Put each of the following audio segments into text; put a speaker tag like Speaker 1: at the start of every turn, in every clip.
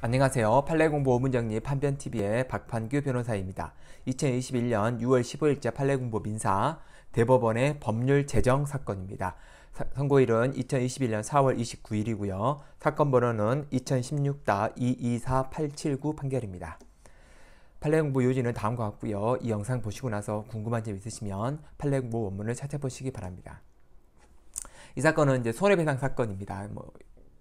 Speaker 1: 안녕하세요. 판례공부 5분 정리 판변TV의 박판규 변호사입니다. 2021년 6월 15일자 판례공부 민사 대법원의 법률 제정 사건입니다. 사, 선고일은 2021년 4월 29일이고요. 사건 번호는 2016-224879 판결입니다. 판례공부 요지는 다음과 같고요. 이 영상 보시고 나서 궁금한 점 있으시면 판례공부 원문을 찾아보시기 바랍니다. 이 사건은 이제 손해배상 사건입니다. 뭐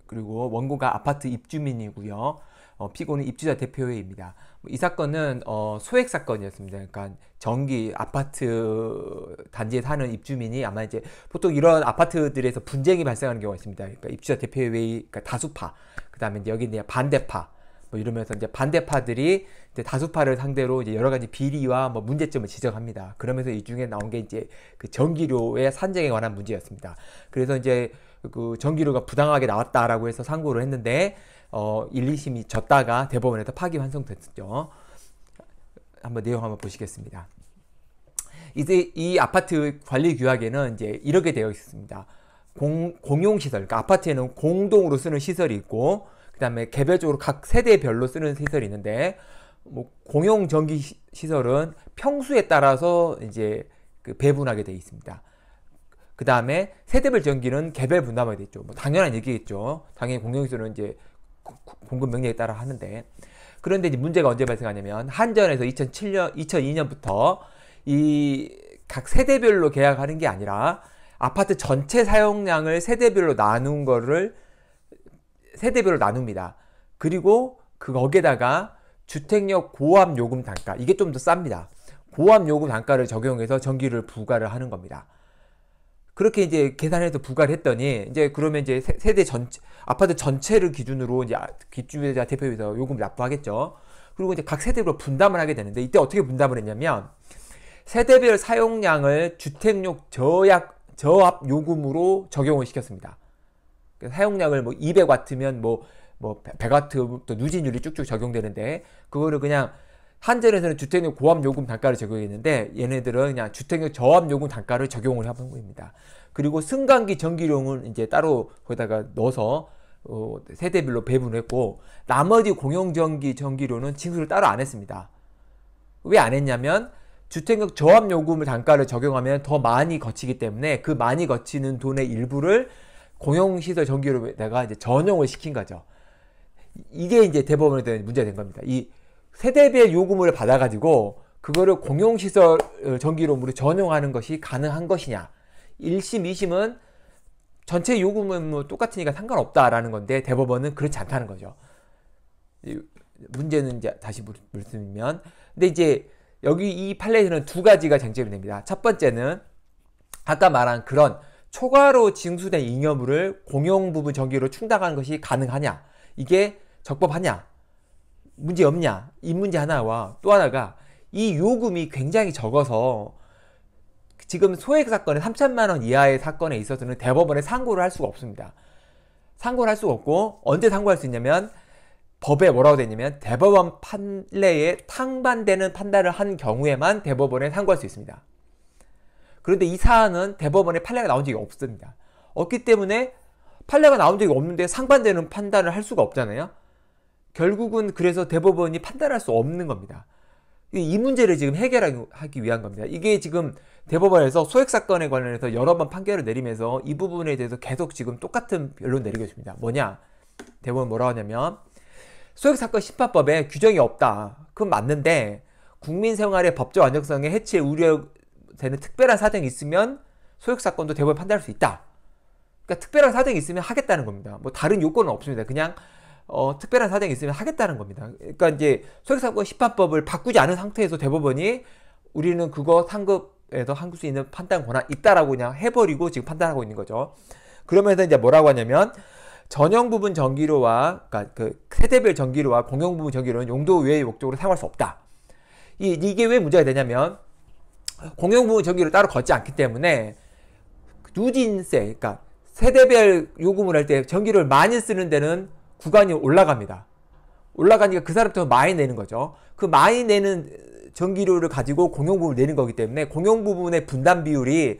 Speaker 1: 그리고 원고가 아파트 입주민이고요. 어, 피고는 입주자 대표회입니다. 의이 뭐 사건은 어, 소액 사건이었습니다. 그러니까 전기 아파트 단지에 사는 입주민이 아마 이제 보통 이런 아파트들에서 분쟁이 발생하는 경우가 있습니다. 그러니까 입주자 대표회의 그러니까 다수파, 그다음에 여기 이제 반대파. 뭐 이러면서 이제 반대파들이 이제 다수파를 상대로 이제 여러 가지 비리와 뭐 문제점을 지적합니다. 그러면서 이 중에 나온 게 이제 그 전기료의 산정에 관한 문제였습니다. 그래서 이제 그 전기료가 부당하게 나왔다라고 해서 상고를 했는데 어, 1, 2심이 졌다가 대법원에서 파기환송됐죠. 한번 내용 한번 보시겠습니다. 이제 이 아파트 관리 규약에는 이제 이렇게 되어 있습니다. 공, 공용시설, 그러니까 아파트에는 공동으로 쓰는 시설이 있고, 그 다음에 개별적으로 각 세대별로 쓰는 시설이 있는데, 뭐 공용 전기 시설은 평수에 따라서 이제 그 배분하게 되어 있습니다. 그 다음에 세대별 전기는 개별 분담하게 되어 있죠. 뭐 당연한 얘기겠죠. 당연히 공용 시설은 이제 공급 명령에 따라 하는데 그런데 이제 문제가 언제 발생하냐면 한전에서 2007년 2002년부터 이 각 세대별로 계약하는 게 아니라 아파트 전체 사용량을 세대별로 나눈 거를 세대별로 나눕니다. 그리고 그 거기에다가 주택역 고압 요금 단가 이게 좀 더 쌉니다. 고압 요금 단가를 적용해서 전기를 부과를 하는 겁니다. 그렇게 이제 계산해서 부과를 했더니 이제 그러면 이제 세대 전체 아파트 전체를 기준으로 이제 아, 기준자 대표에서 요금 납부하겠죠. 그리고 이제 각 세대별로 분담을 하게 되는데 이때 어떻게 분담을 했냐면 세대별 사용량을 주택용 저약 저압 요금으로 적용을 시켰습니다. 사용량을 뭐 200와트면 뭐, 뭐 100와트 또 누진율이 쭉쭉 적용되는데 그거를 그냥 한전에서는 주택용 고압 요금 단가를 적용했는데 얘네들은 그냥 주택용 저압 요금 단가를 적용을 해본 겁니다. 그리고 승강기 전기료는 이제 따로 거기다가 넣어서 어, 세대별로 배분했고 나머지 공용전기 전기료는 징수를 따로 안 했습니다. 왜 안 했냐면 주택력 저압 요금을 단가를 적용하면 더 많이 거치기 때문에 그 많이 거치는 돈의 일부를 공용시설 전기료에다가 이제 전용을 시킨 거죠. 이게 이제 대법원에 대한 문제가 된 겁니다. 이 세대별 요금을 받아가지고 그거를 공용시설 어, 전기료으로 전용하는 것이 가능한 것이냐. 1심, 2심은 전체 요금은 뭐 똑같으니까 상관없다라는 건데 대법원은 그렇지 않다는 거죠. 문제는 이제 다시 물으면 근데 이제 여기 이 판례에서는 두 가지가 쟁점이 됩니다. 첫 번째는 아까 말한 그런 초과로 징수된 잉여물을 공용 부분 전기로 충당하는 것이 가능하냐? 이게 적법하냐? 문제 없냐? 이 문제 하나와 또 하나가 이 요금이 굉장히 적어서 지금 소액 사건은 3천만 원 이하의 사건에 있어서는 대법원에 상고를 할 수가 없습니다. 상고를 할 수가 없고 언제 상고할 수 있냐면 법에 뭐라고 되냐면 대법원 판례에 탕반되는 판단을 한 경우에만 대법원에 상고할 수 있습니다. 그런데 이 사안은 대법원에 판례가 나온 적이 없습니다. 없기 때문에 판례가 나온 적이 없는데 상반되는 판단을 할 수가 없잖아요. 결국은 그래서 대법원이 판단할 수 없는 겁니다. 이 문제를 지금 해결하기 위한 겁니다. 이게 지금 대법원에서 소액 사건에 관련해서 여러 번 판결을 내리면서 이 부분에 대해서 계속 지금 똑같은 변론 내리고 있습니다. 뭐냐? 대법원 뭐라고 하냐면 소액 사건 심판법에 규정이 없다. 그건 맞는데 국민 생활의 법적 안정성에 해치의 우려되는 특별한 사정이 있으면 소액 사건도 대법원 판단할 수 있다. 그러니까 특별한 사정이 있으면 하겠다는 겁니다. 뭐 다른 요건은 없습니다. 그냥 어, 특별한 사정이 있으면 하겠다는 겁니다. 그러니까 이제 소액사고 심판법을 바꾸지 않은 상태에서 대법원이 우리는 그거 상급에서 한수 있는 판단 권한 있다라고 그냥 해버리고 지금 판단하고 있는 거죠. 그러면서 이제 뭐라고 하냐면 전용 부분 전기료와 그러니까 그 세대별 전기료와 공용 부분 전기료는 용도 외의 목적으로 사용할 수 없다. 이 이게 왜 문제가 되냐면 공용 부분 전기료 따로 걷지 않기 때문에 누진세 그러니까 세대별 요금을 할 때전기를 많이 쓰는 데는 구간이 올라갑니다. 올라가니까 그 사람부터 많이 내는 거죠. 그 많이 내는 전기료를 가지고 공용 부분을 내는 거기 때문에 공용 부분의 분담 비율이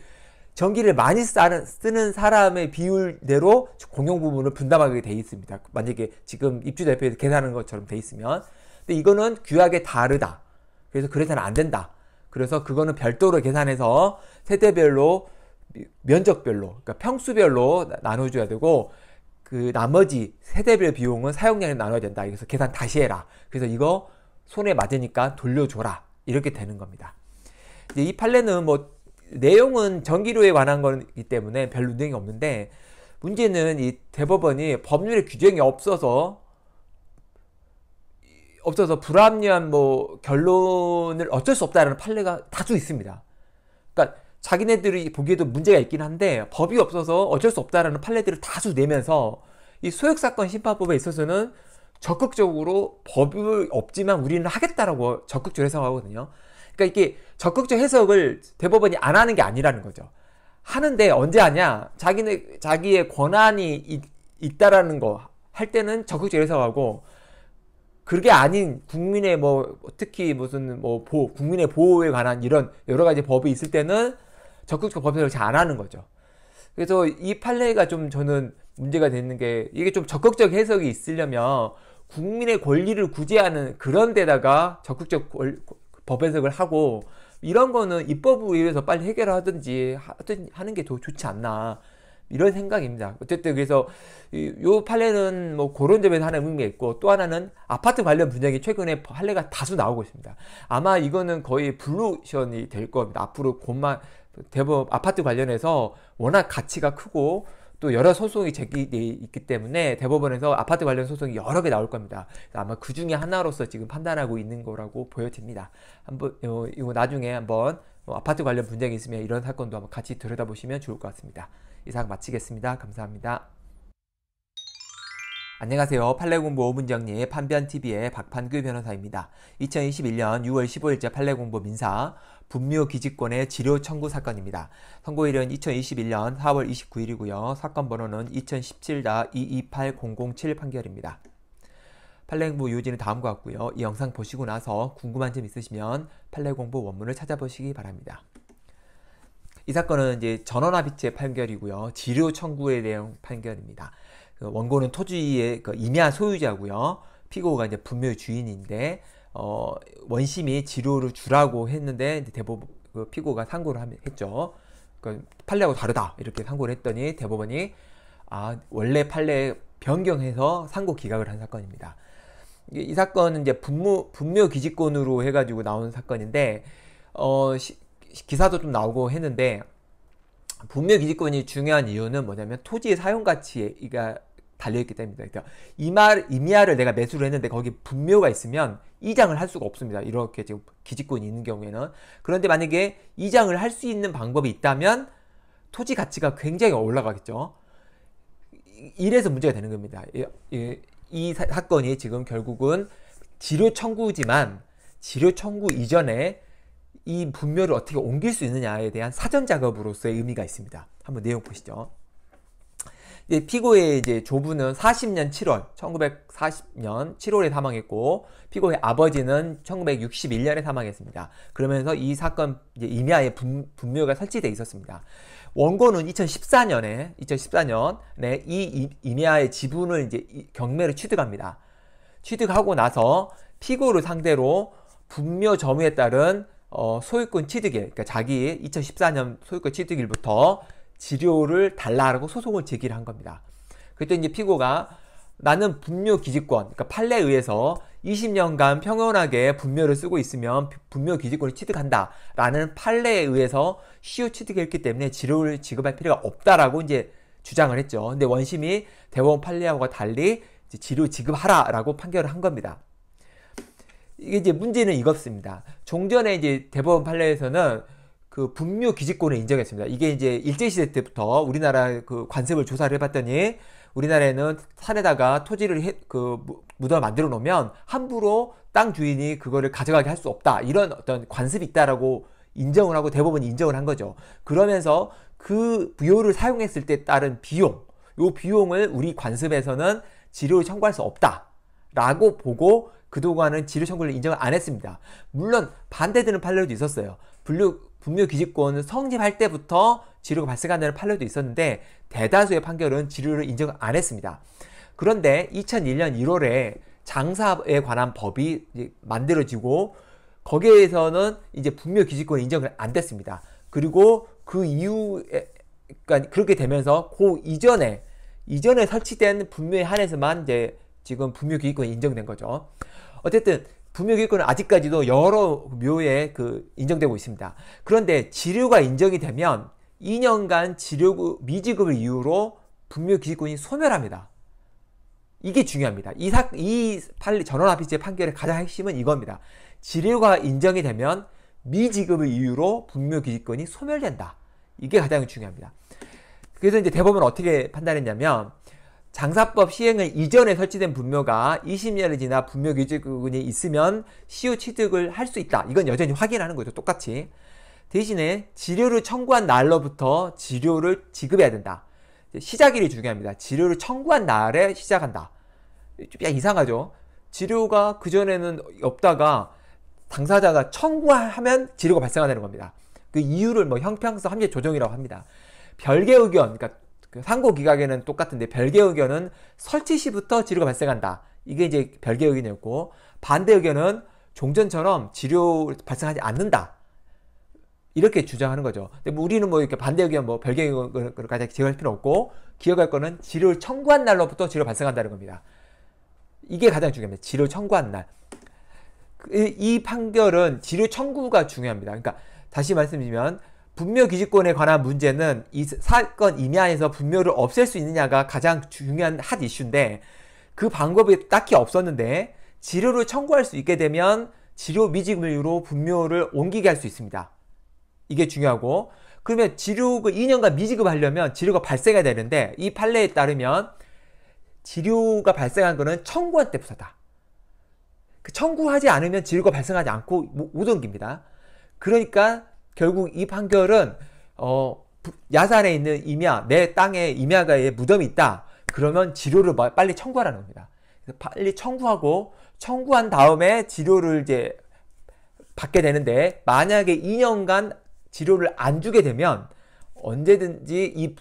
Speaker 1: 전기를 많이 쓰는 사람의 비율대로 공용 부분을 분담하게 돼 있습니다. 만약에 지금 입주 대표에서 계산하는 것처럼 돼 있으면. 근데 이거는 규약에 다르다. 그래서 그래서는 안 된다. 그래서 그거는 별도로 계산해서 세대별로 면적별로 그러니까 평수별로 나눠줘야 되고 그 나머지 세대별 비용은 사용량에 나눠야 된다. 그래서 계산 다시 해라. 그래서 이거 손에 맞으니까 돌려줘라. 이렇게 되는 겁니다. 이제 이 판례는 뭐 내용은 전기료에 관한 거기 때문에 별 논쟁이 없는데 문제는 이 대법원이 법률의 규정이 없어서 없어서 불합리한 뭐 결론을 어쩔 수 없다라는 판례가 다수 있습니다. 자기네들이 보기에도 문제가 있긴 한데 법이 없어서 어쩔 수 없다라는 판례들을 다수 내면서 이 소액 사건 심판법에 있어서는 적극적으로 법이 없지만 우리는 하겠다라고 적극적으로 해석하거든요. 그러니까 이게 적극적 해석을 대법원이 안 하는 게 아니라는 거죠. 하는데 언제 하냐? 자기네 자기의 권한이 있, 있다라는 거 할 때는 적극적으로 해석하고 그게 아닌 국민의 뭐 특히 무슨 뭐 보호, 국민의 보호에 관한 이런 여러 가지 법이 있을 때는 적극적 범죄를 잘안 하는 거죠. 그래서 이 판례가 좀 저는 문제가 되는 게 이게 좀 적극적 해석이 있으려면 국민의 권리를 구제하는 그런 데다가 적극적 권, 법 해석을 하고 이런 거는 입법부 의회에서 빨리 해결하든지 하는 게 더 좋지 않나 이런 생각입니다. 어쨌든 그래서 이, 요 판례는 뭐 그런 점에서 하나 의미가 있고 또 하나는 아파트 관련 분쟁이 최근에 판례가 다수 나오고 있습니다. 아마 이거는 거의 블루션이 될 겁니다. 앞으로 곧만 대법 아파트 관련해서 워낙 가치가 크고 또 여러 소송이 제기되어 있기 때문에 대법원에서 아파트 관련 소송이 여러 개 나올 겁니다. 아마 그 중에 하나로서 지금 판단하고 있는 거라고 보여집니다. 한번 어, 이거 나중에 한번 뭐 아파트 관련 분쟁이 있으면 이런 사건도 한번 같이 들여다보시면 좋을 것 같습니다. 이상 마치겠습니다. 감사합니다. 안녕하세요. 판례공부 5문정리 의 판변TV의 박판규 변호사입니다. 2021년 6월 15일자 판례공부 민사 분묘 기지권의 지료 청구 사건입니다. 선고일은 2021년 4월 29일이고요. 사건 번호는 2017-228007 판결입니다. 판례공부 요지는 다음과 같고요. 이 영상 보시고 나서 궁금한 점 있으시면 판례공부 원문을 찾아보시기 바랍니다. 이 사건은 이제 전원합의체 판결이고요. 지료 청구에 대한 판결입니다. 그 원고는 토지의 그 임야 소유자고요. 피고가 이제 분묘 주인인데 어, 원심이 지료를 주라고 했는데 대법원 그 피고가 상고를 했죠. 그 판례하고 다르다 이렇게 상고를 했더니 대법원이 아 원래 판례 변경해서 상고 기각을 한 사건입니다. 이, 이 사건은 이제 분무, 분묘 기지권으로 해가지고 나온 사건인데 어, 시, 기사도 좀 나오고 했는데 분묘 기지권이 중요한 이유는 뭐냐면 토지 사용 가치가 달려있기 때문이다 그러니까 이말 이미야를 내가 매수를 했는데 거기 분묘가 있으면 이장을 할 수가 없습니다. 이렇게 지금 기지권이 있는 경우에는 그런데 만약에 이장을 할 수 있는 방법이 있다면 토지 가치가 굉장히 올라가겠죠. 이래서 문제가 되는 겁니다. 이, 이, 이 사, 건이 지금 결국은 지료 청구지만 지료 청구 이전에 이 분묘를 어떻게 옮길 수 있느냐에 대한 사전 작업으로서의 의미가 있습니다. 한번 내용 보시죠. 이제 예, 피고의 이제 조부는 40년 7월, 1940년 7월에 사망했고 피고의 아버지는 1961년에 사망했습니다. 그러면서 이 사건 임야의 분, 분묘가 설치돼 있었습니다. 원고는 2014년에 2014년에 이 임야의 지분을 이제 경매로 취득합니다. 취득하고 나서 피고를 상대로 분묘 점유에 따른 어, 소유권 취득일, 그러니까 자기 2014년 소유권 취득일부터 지료를 달라라고 소송을 제기를 한 겁니다. 그때 이제 피고가 나는 분묘 기지권, 그러니까 판례에 의해서 20년간 평온하게 분묘를 쓰고 있으면 분묘 기지권을 취득한다. 라는 판례에 의해서 시효 취득했기 때문에 지료를 지급할 필요가 없다라고 이제 주장을 했죠. 근데 원심이 대법원 판례하고 달리 지료 지급하라 라고 판결을 한 겁니다. 이게 이제 문제는 이겁습니다. 종전에 이제 대법원 판례에서는 그 분묘 기지권을 인정했습니다. 이게 이제 일제시대 때부터 우리나라 그 관습을 조사를 해봤더니 우리나라에는 산에다가 토지를 해, 그 무덤 을 만들어 놓으면 함부로 땅 주인이 그거를 가져가게 할 수 없다 이런 어떤 관습이 있다라고 인정을 하고 대법원이 인정을 한 거죠. 그러면서 그부여를 사용했을 때 따른 비용, 요 비용을 우리 관습에서는 지료를 청구할 수 없다라고 보고 그동안은 지료 청구를 인정을 안 했습니다. 물론 반대되는 판례도 있었어요. 분류 분묘 기지권 성립할 때부터 지류가 발생한다는 판례도 있었는데 대다수의 판결은 지류를 인정 안 했습니다. 그런데 2001년 1월에 장사에 관한 법이 만들어지고 거기에서는 이제 분묘 기지권 인정을 안 됐습니다. 그리고 그 이후에 그러니까 그렇게 되면서 그 이전에 이전에 설치된 분묘에 한해서만 이제 지금 분묘 기지권이 인정된 거죠. 어쨌든 부묘기육권은 아직까지도 여러 묘에 그 인정되고 있습니다. 그런데 지료가 인정이 되면 2년간 지료 미지급을 이유로 분묘기권이 소멸합니다. 이게 중요합니다. 이, 사, 이 판례, 전원합의체 판결의 가장 핵심은 이겁니다. 지료가 인정이 되면 미지급을 이유로 분묘기지권이 소멸된다. 이게 가장 중요합니다. 그래서 이제 대법원은 어떻게 판단했냐면 장사법 시행을 이전에 설치된 분묘가 2 0년을 지나 분묘 기준이 있으면 시효 취득을 할 수 있다. 이건 여전히 확인하는 거죠. 똑같이. 대신에 지료를 청구한 날로부터 지료를 지급해야 된다. 시작일이 중요합니다. 지료를 청구한 날에 시작한다. 좀 이상하죠? 지료가 그전에는 없다가 당사자가 청구하면 지료가 발생하는 겁니다. 그 이유를 뭐 형평성 합리조정이라고 합니다. 별개 의견, 그러니까 그 상고 기각에는 똑같은데 별개 의견은 설치 시부터 지류가 발생한다. 이게 이제 별개 의견이었고 반대 의견은 종전처럼 지류 발생하지 않는다. 이렇게 주장하는 거죠. 근데 뭐 우리는 뭐 이렇게 반대 의견 뭐 별개 의견까지 제거할 필요 없고 기억할 거는 지료를 청구한 날로부터 지료 발생한다는 겁니다. 이게 가장 중요합니다. 지료 청구한 날. 그 이, 판결은 지료 청구가 중요합니다. 그러니까 다시 말씀드리면 분묘 기지권에 관한 문제는 이 사건 임야에서 분묘를 없앨 수 있느냐가 가장 중요한 핫 이슈인데 그 방법이 딱히 없었는데 지료를 청구할 수 있게 되면 지료 미지물로 급 분묘를 옮기게 할 수 있습니다. 이게 중요하고 그러면 지료그 2년간 미지급하려면 지료가 발생해야 되는데 이 판례에 따르면 지료가 발생한 거는 청구한 때부터다. 그 청구하지 않으면 지료가 발생하지 않고 못 옮깁니다. 그러니까 결국 이 판결은 어, 야산에 있는 임야, 내 땅에 임야가의 무덤이 있다. 그러면 지료를 빨리 청구하라는 겁니다. 빨리 청구하고 청구한 다음에 지료를 이제 받게 되는데 만약에 2년간 지료를 안 주게 되면 언제든지 이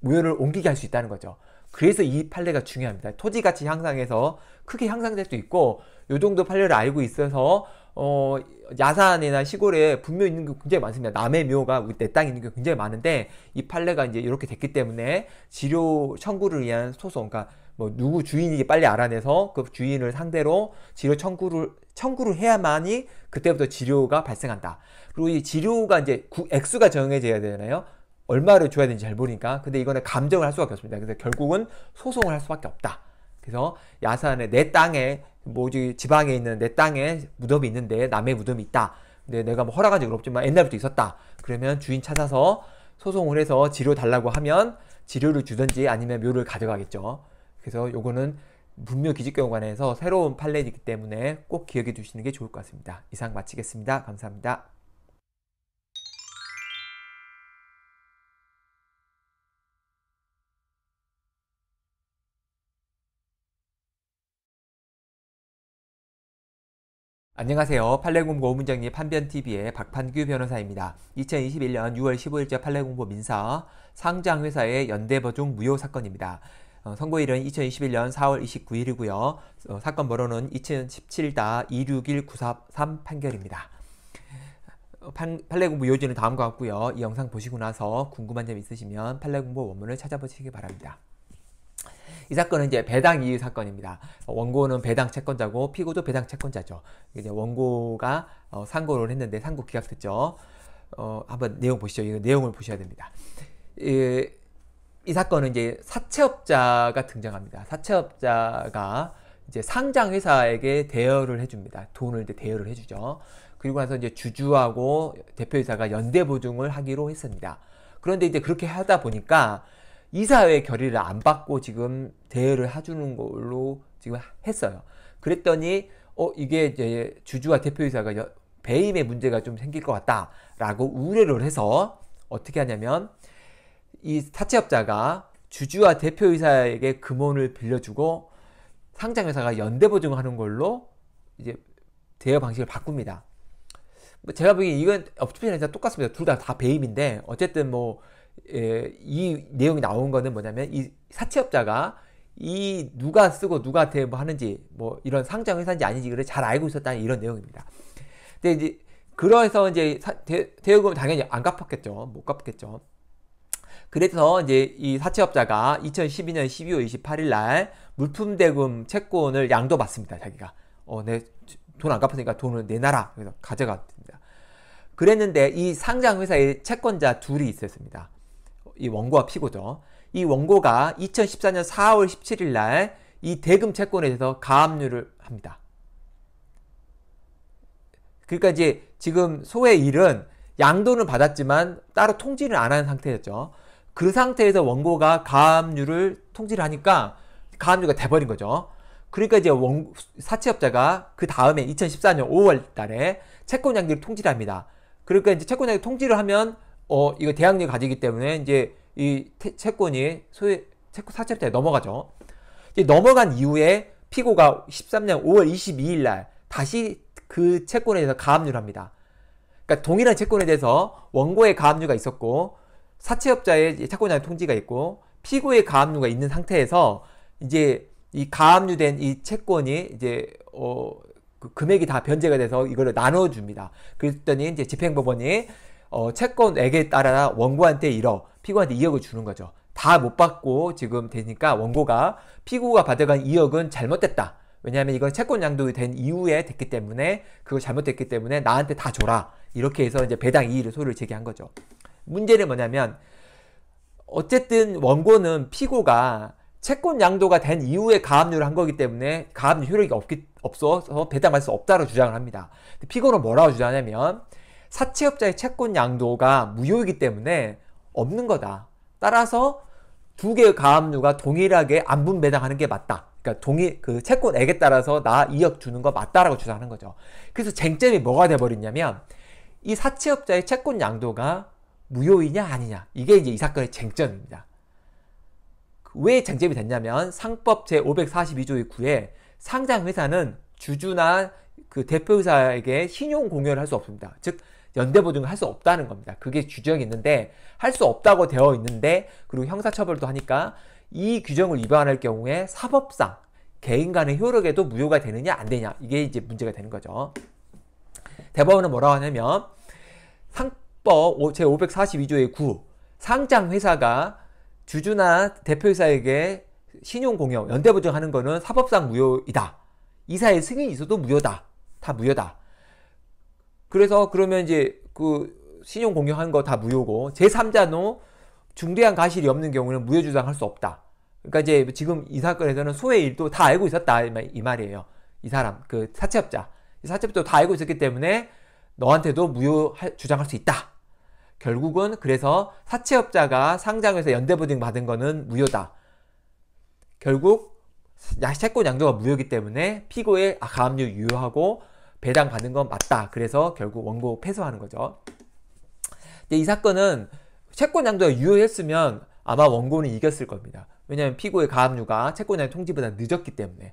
Speaker 1: 무효를 옮기게 할 수 있다는 거죠. 그래서 이 판례가 중요합니다. 토지 가치 향상에서 크게 향상될 수 있고 요 정도 판례를 알고 있어서 어 야산이나 시골에 분묘 있는 게 굉장히 많습니다. 남의 묘가 내 땅에 있는 게 굉장히 많은데 이 판례가 이제 이렇게 됐기 때문에 지료 청구를 위한 소송, 그러니까 뭐 누구 주인이 빨리 알아내서 그 주인을 상대로 지료 청구를 청구를 해야만이 그때부터 지료가 발생한다. 그리고 이 지료가 이제 액수가 정해져야 되잖요 얼마를 줘야 되는지 잘 모르니까. 근데 이거는 감정을 할 수밖에 없습니다. 그래서 결국은 소송을 할 수밖에 없다. 그래서 야산에 내 땅에 뭐지 지방에 있는 내 땅에 무덤이 있는데 남의 무덤이 있다. 근데 내가 뭐 허락한 적은 없지만 옛날부터 있었다. 그러면 주인 찾아서 소송을 해서 지료 달라고 하면 지료를 주든지 아니면 묘를 가져가겠죠. 그래서 요거는 문묘 기지경관에서 새로운 판례이기 때문에 꼭 기억해 두시는 게 좋을 것 같습니다. 이상 마치겠습니다. 감사합니다. 안녕하세요. 판례공고 문정리 판변TV의 박판규 변호사입니다. 2021년 6월 15일자 판례공고 민사 상장회사의 연대버중 무효 사건입니다. 어, 선고일은 2021년 4월 29일이고요. 어, 사건 번호는 2 0 1 7 2 6 1 9 3 판결입니다. 어, 판, 례공부 요지는 다음과 같고요. 이 영상 보시고 나서 궁금한 점 있으시면 판례공부 원문을 찾아보시기 바랍니다. 이 사건은 이제 배당 이의 사건입니다. 어, 원고는 배당 채권자고 피고도 배당 채권자죠. 이제 원고가 어, 상고를 했는데 상고 기각됐죠. 어, 한번 내용 보시죠. 이 내용을 보셔야 됩니다. 이, 이 사건은 이제 사채업자가 등장합니다. 사채업자가 이제 상장 회사에게 대여를 해줍니다. 돈을 이제 대여를 해주죠. 그리고 나서 이제 주주하고 대표이사가 연대 보증을 하기로 했습니다. 그런데 이제 그렇게 하다 보니까 이사회 결의를 안 받고 지금 대여를 해주는 걸로 지금 했어요. 그랬더니 어 이게 이제 주주와 대표이사가 배임의 문제가 좀 생길 것 같다라고 우려를 해서 어떻게 하냐면 이 사채업자가 주주와 대표이사에게 금원을 빌려주고 상장회사가 연대보증하는 걸로 이제 대여 방식을 바꿉니다. 뭐 제가 보기엔 이건 업투에서 똑같습니다. 둘 다 다 배임인데 어쨌든 뭐 예, 이 내용이 나온 거는 뭐냐면 이 사채업자가 이 누가 쓰고 누가한테 뭐 하는지 뭐 이런 상장 회사인지 아닌지 그잘 알고 있었다는 이런 내용입니다. 근데 이제 그래서 이제 대여금 당연히 안 갚았겠죠. 못 갚겠죠. 그래서 이제 이 사채업자가 2012년 12월 28일 날 물품 대금 채권을 양도받습니다. 자기가 어, 내 돈 안 갚았으니까 돈을 내놔라. 그래서 가져갔습니다. 그랬는데 이 상장 회사의 채권자 둘이 있었습니다. 이 원고와 피고죠. 이 원고가 2014년 4월 17일 날 이 대금 채권에 대해서 가압류를 합니다. 그러니까 이제 지금 소의 일은 양도는 받았지만 따로 통지를 안 하는 상태였죠. 그 상태에서 원고가 가압류를 통지를 하니까 가압류가 돼버린 거죠. 그러니까 이제 원, 사채업자가 그 다음에 2014년 5월 달에 채권 양도를 통지를 합니다. 그러니까 이제 채권 양도 통지를 하면 어, 이거 대항력 가지기 때문에 이제 이 채권이 소위 채권 사채때 넘어가죠. 이제 넘어간 이후에 피고가 13년 5월 22일 날 다시 그 채권에 대해서 가압류를 합니다. 그러니까 동일한 채권에 대해서 원고의 가압류가 있었고 사채업자의 채권자의 통지가 있고 피고의 가압류가 있는 상태에서 이제 이 가압류된 이 채권이 이제 어그 금액이 다 변제가 돼서 이거를 나눠 줍니다. 그랬더니 이제 집행법원이 어, 채권에게 따라 원고한테 잃어 피고한테 2억을 주는 거죠. 다 못 받고 지금 되니까 원고가 피고가 받아간 2억은 잘못됐다. 왜냐하면 이건 채권 양도이 된 이후에 됐기 때문에 그거 잘못됐기 때문에 나한테 다 줘라. 이렇게 해서 이제 배당 이의를 소를 제기한 거죠. 문제는 뭐냐면 어쨌든 원고는 피고가 채권 양도가 된 이후에 가압류를 한 거기 때문에 가압류 효력이 없기, 없어서 배당할 수 없다고 주장을 합니다. 피고는 뭐라고 주장하냐면 사채업자의 채권 양도가 무효이기 때문에 없는 거다. 따라서 두 개의 가압류가 동일하게 안분 배당하는 게 맞다. 그러니까 동일 그 채권액에 따라서 나 2억 주는 거 맞다라고 주장하는 거죠. 그래서 쟁점이 뭐가 돼 버리냐면 이 사채업자의 채권 양도가 무효이냐 아니냐 이게 이제 이 사건의 쟁점입니다. 왜 쟁점이 됐냐면 상법 제 542조의 9에 상장회사는 주주나 그 대표이사에게 신용 공여를 할 수 없습니다. 즉 연대 보증을 할 수 없다는 겁니다. 그게 규정이 있는데 할 수 없다고 되어 있는데 그리고 형사처벌도 하니까 이 규정을 위반할 경우에 사법상 개인 간의 효력에도 무효가 되느냐 안 되냐 이게 이제 문제가 되는 거죠. 대법원은 뭐라고 하냐면 상법 제542조의 9 상장 회사가 주주나 대표이사에게 신용공여 연대보증하는 거는 사법상 무효이다. 이사의 승인이 있어도 무효다. 다 무효다. 그래서 그러면 이제 그 신용 공여한 거 다 무효고 제3자도 중대한 가실이 없는 경우는 무효 주장할 수 없다. 그러니까 이제 지금 이 사건에서는 소외 일도 다 알고 있었다 이 말이에요. 이 사람 그 사채업자 사채업자도 다 알고 있었기 때문에 너한테도 무효 주장할 수 있다. 결국은 그래서 사채업자가 상장에서 연대보증 받은 거는 무효다. 결국 채권 양도가 무효이기 때문에 피고의 아, 가압류 유효하고 배당받은 건 맞다. 그래서 결국 원고 패소하는 거죠. 근데 이 사건은 채권 양도가 유효했으면 아마 원고는 이겼을 겁니다. 왜냐하면 피고의 가압류가 채권의 통지보다 늦었기 때문에.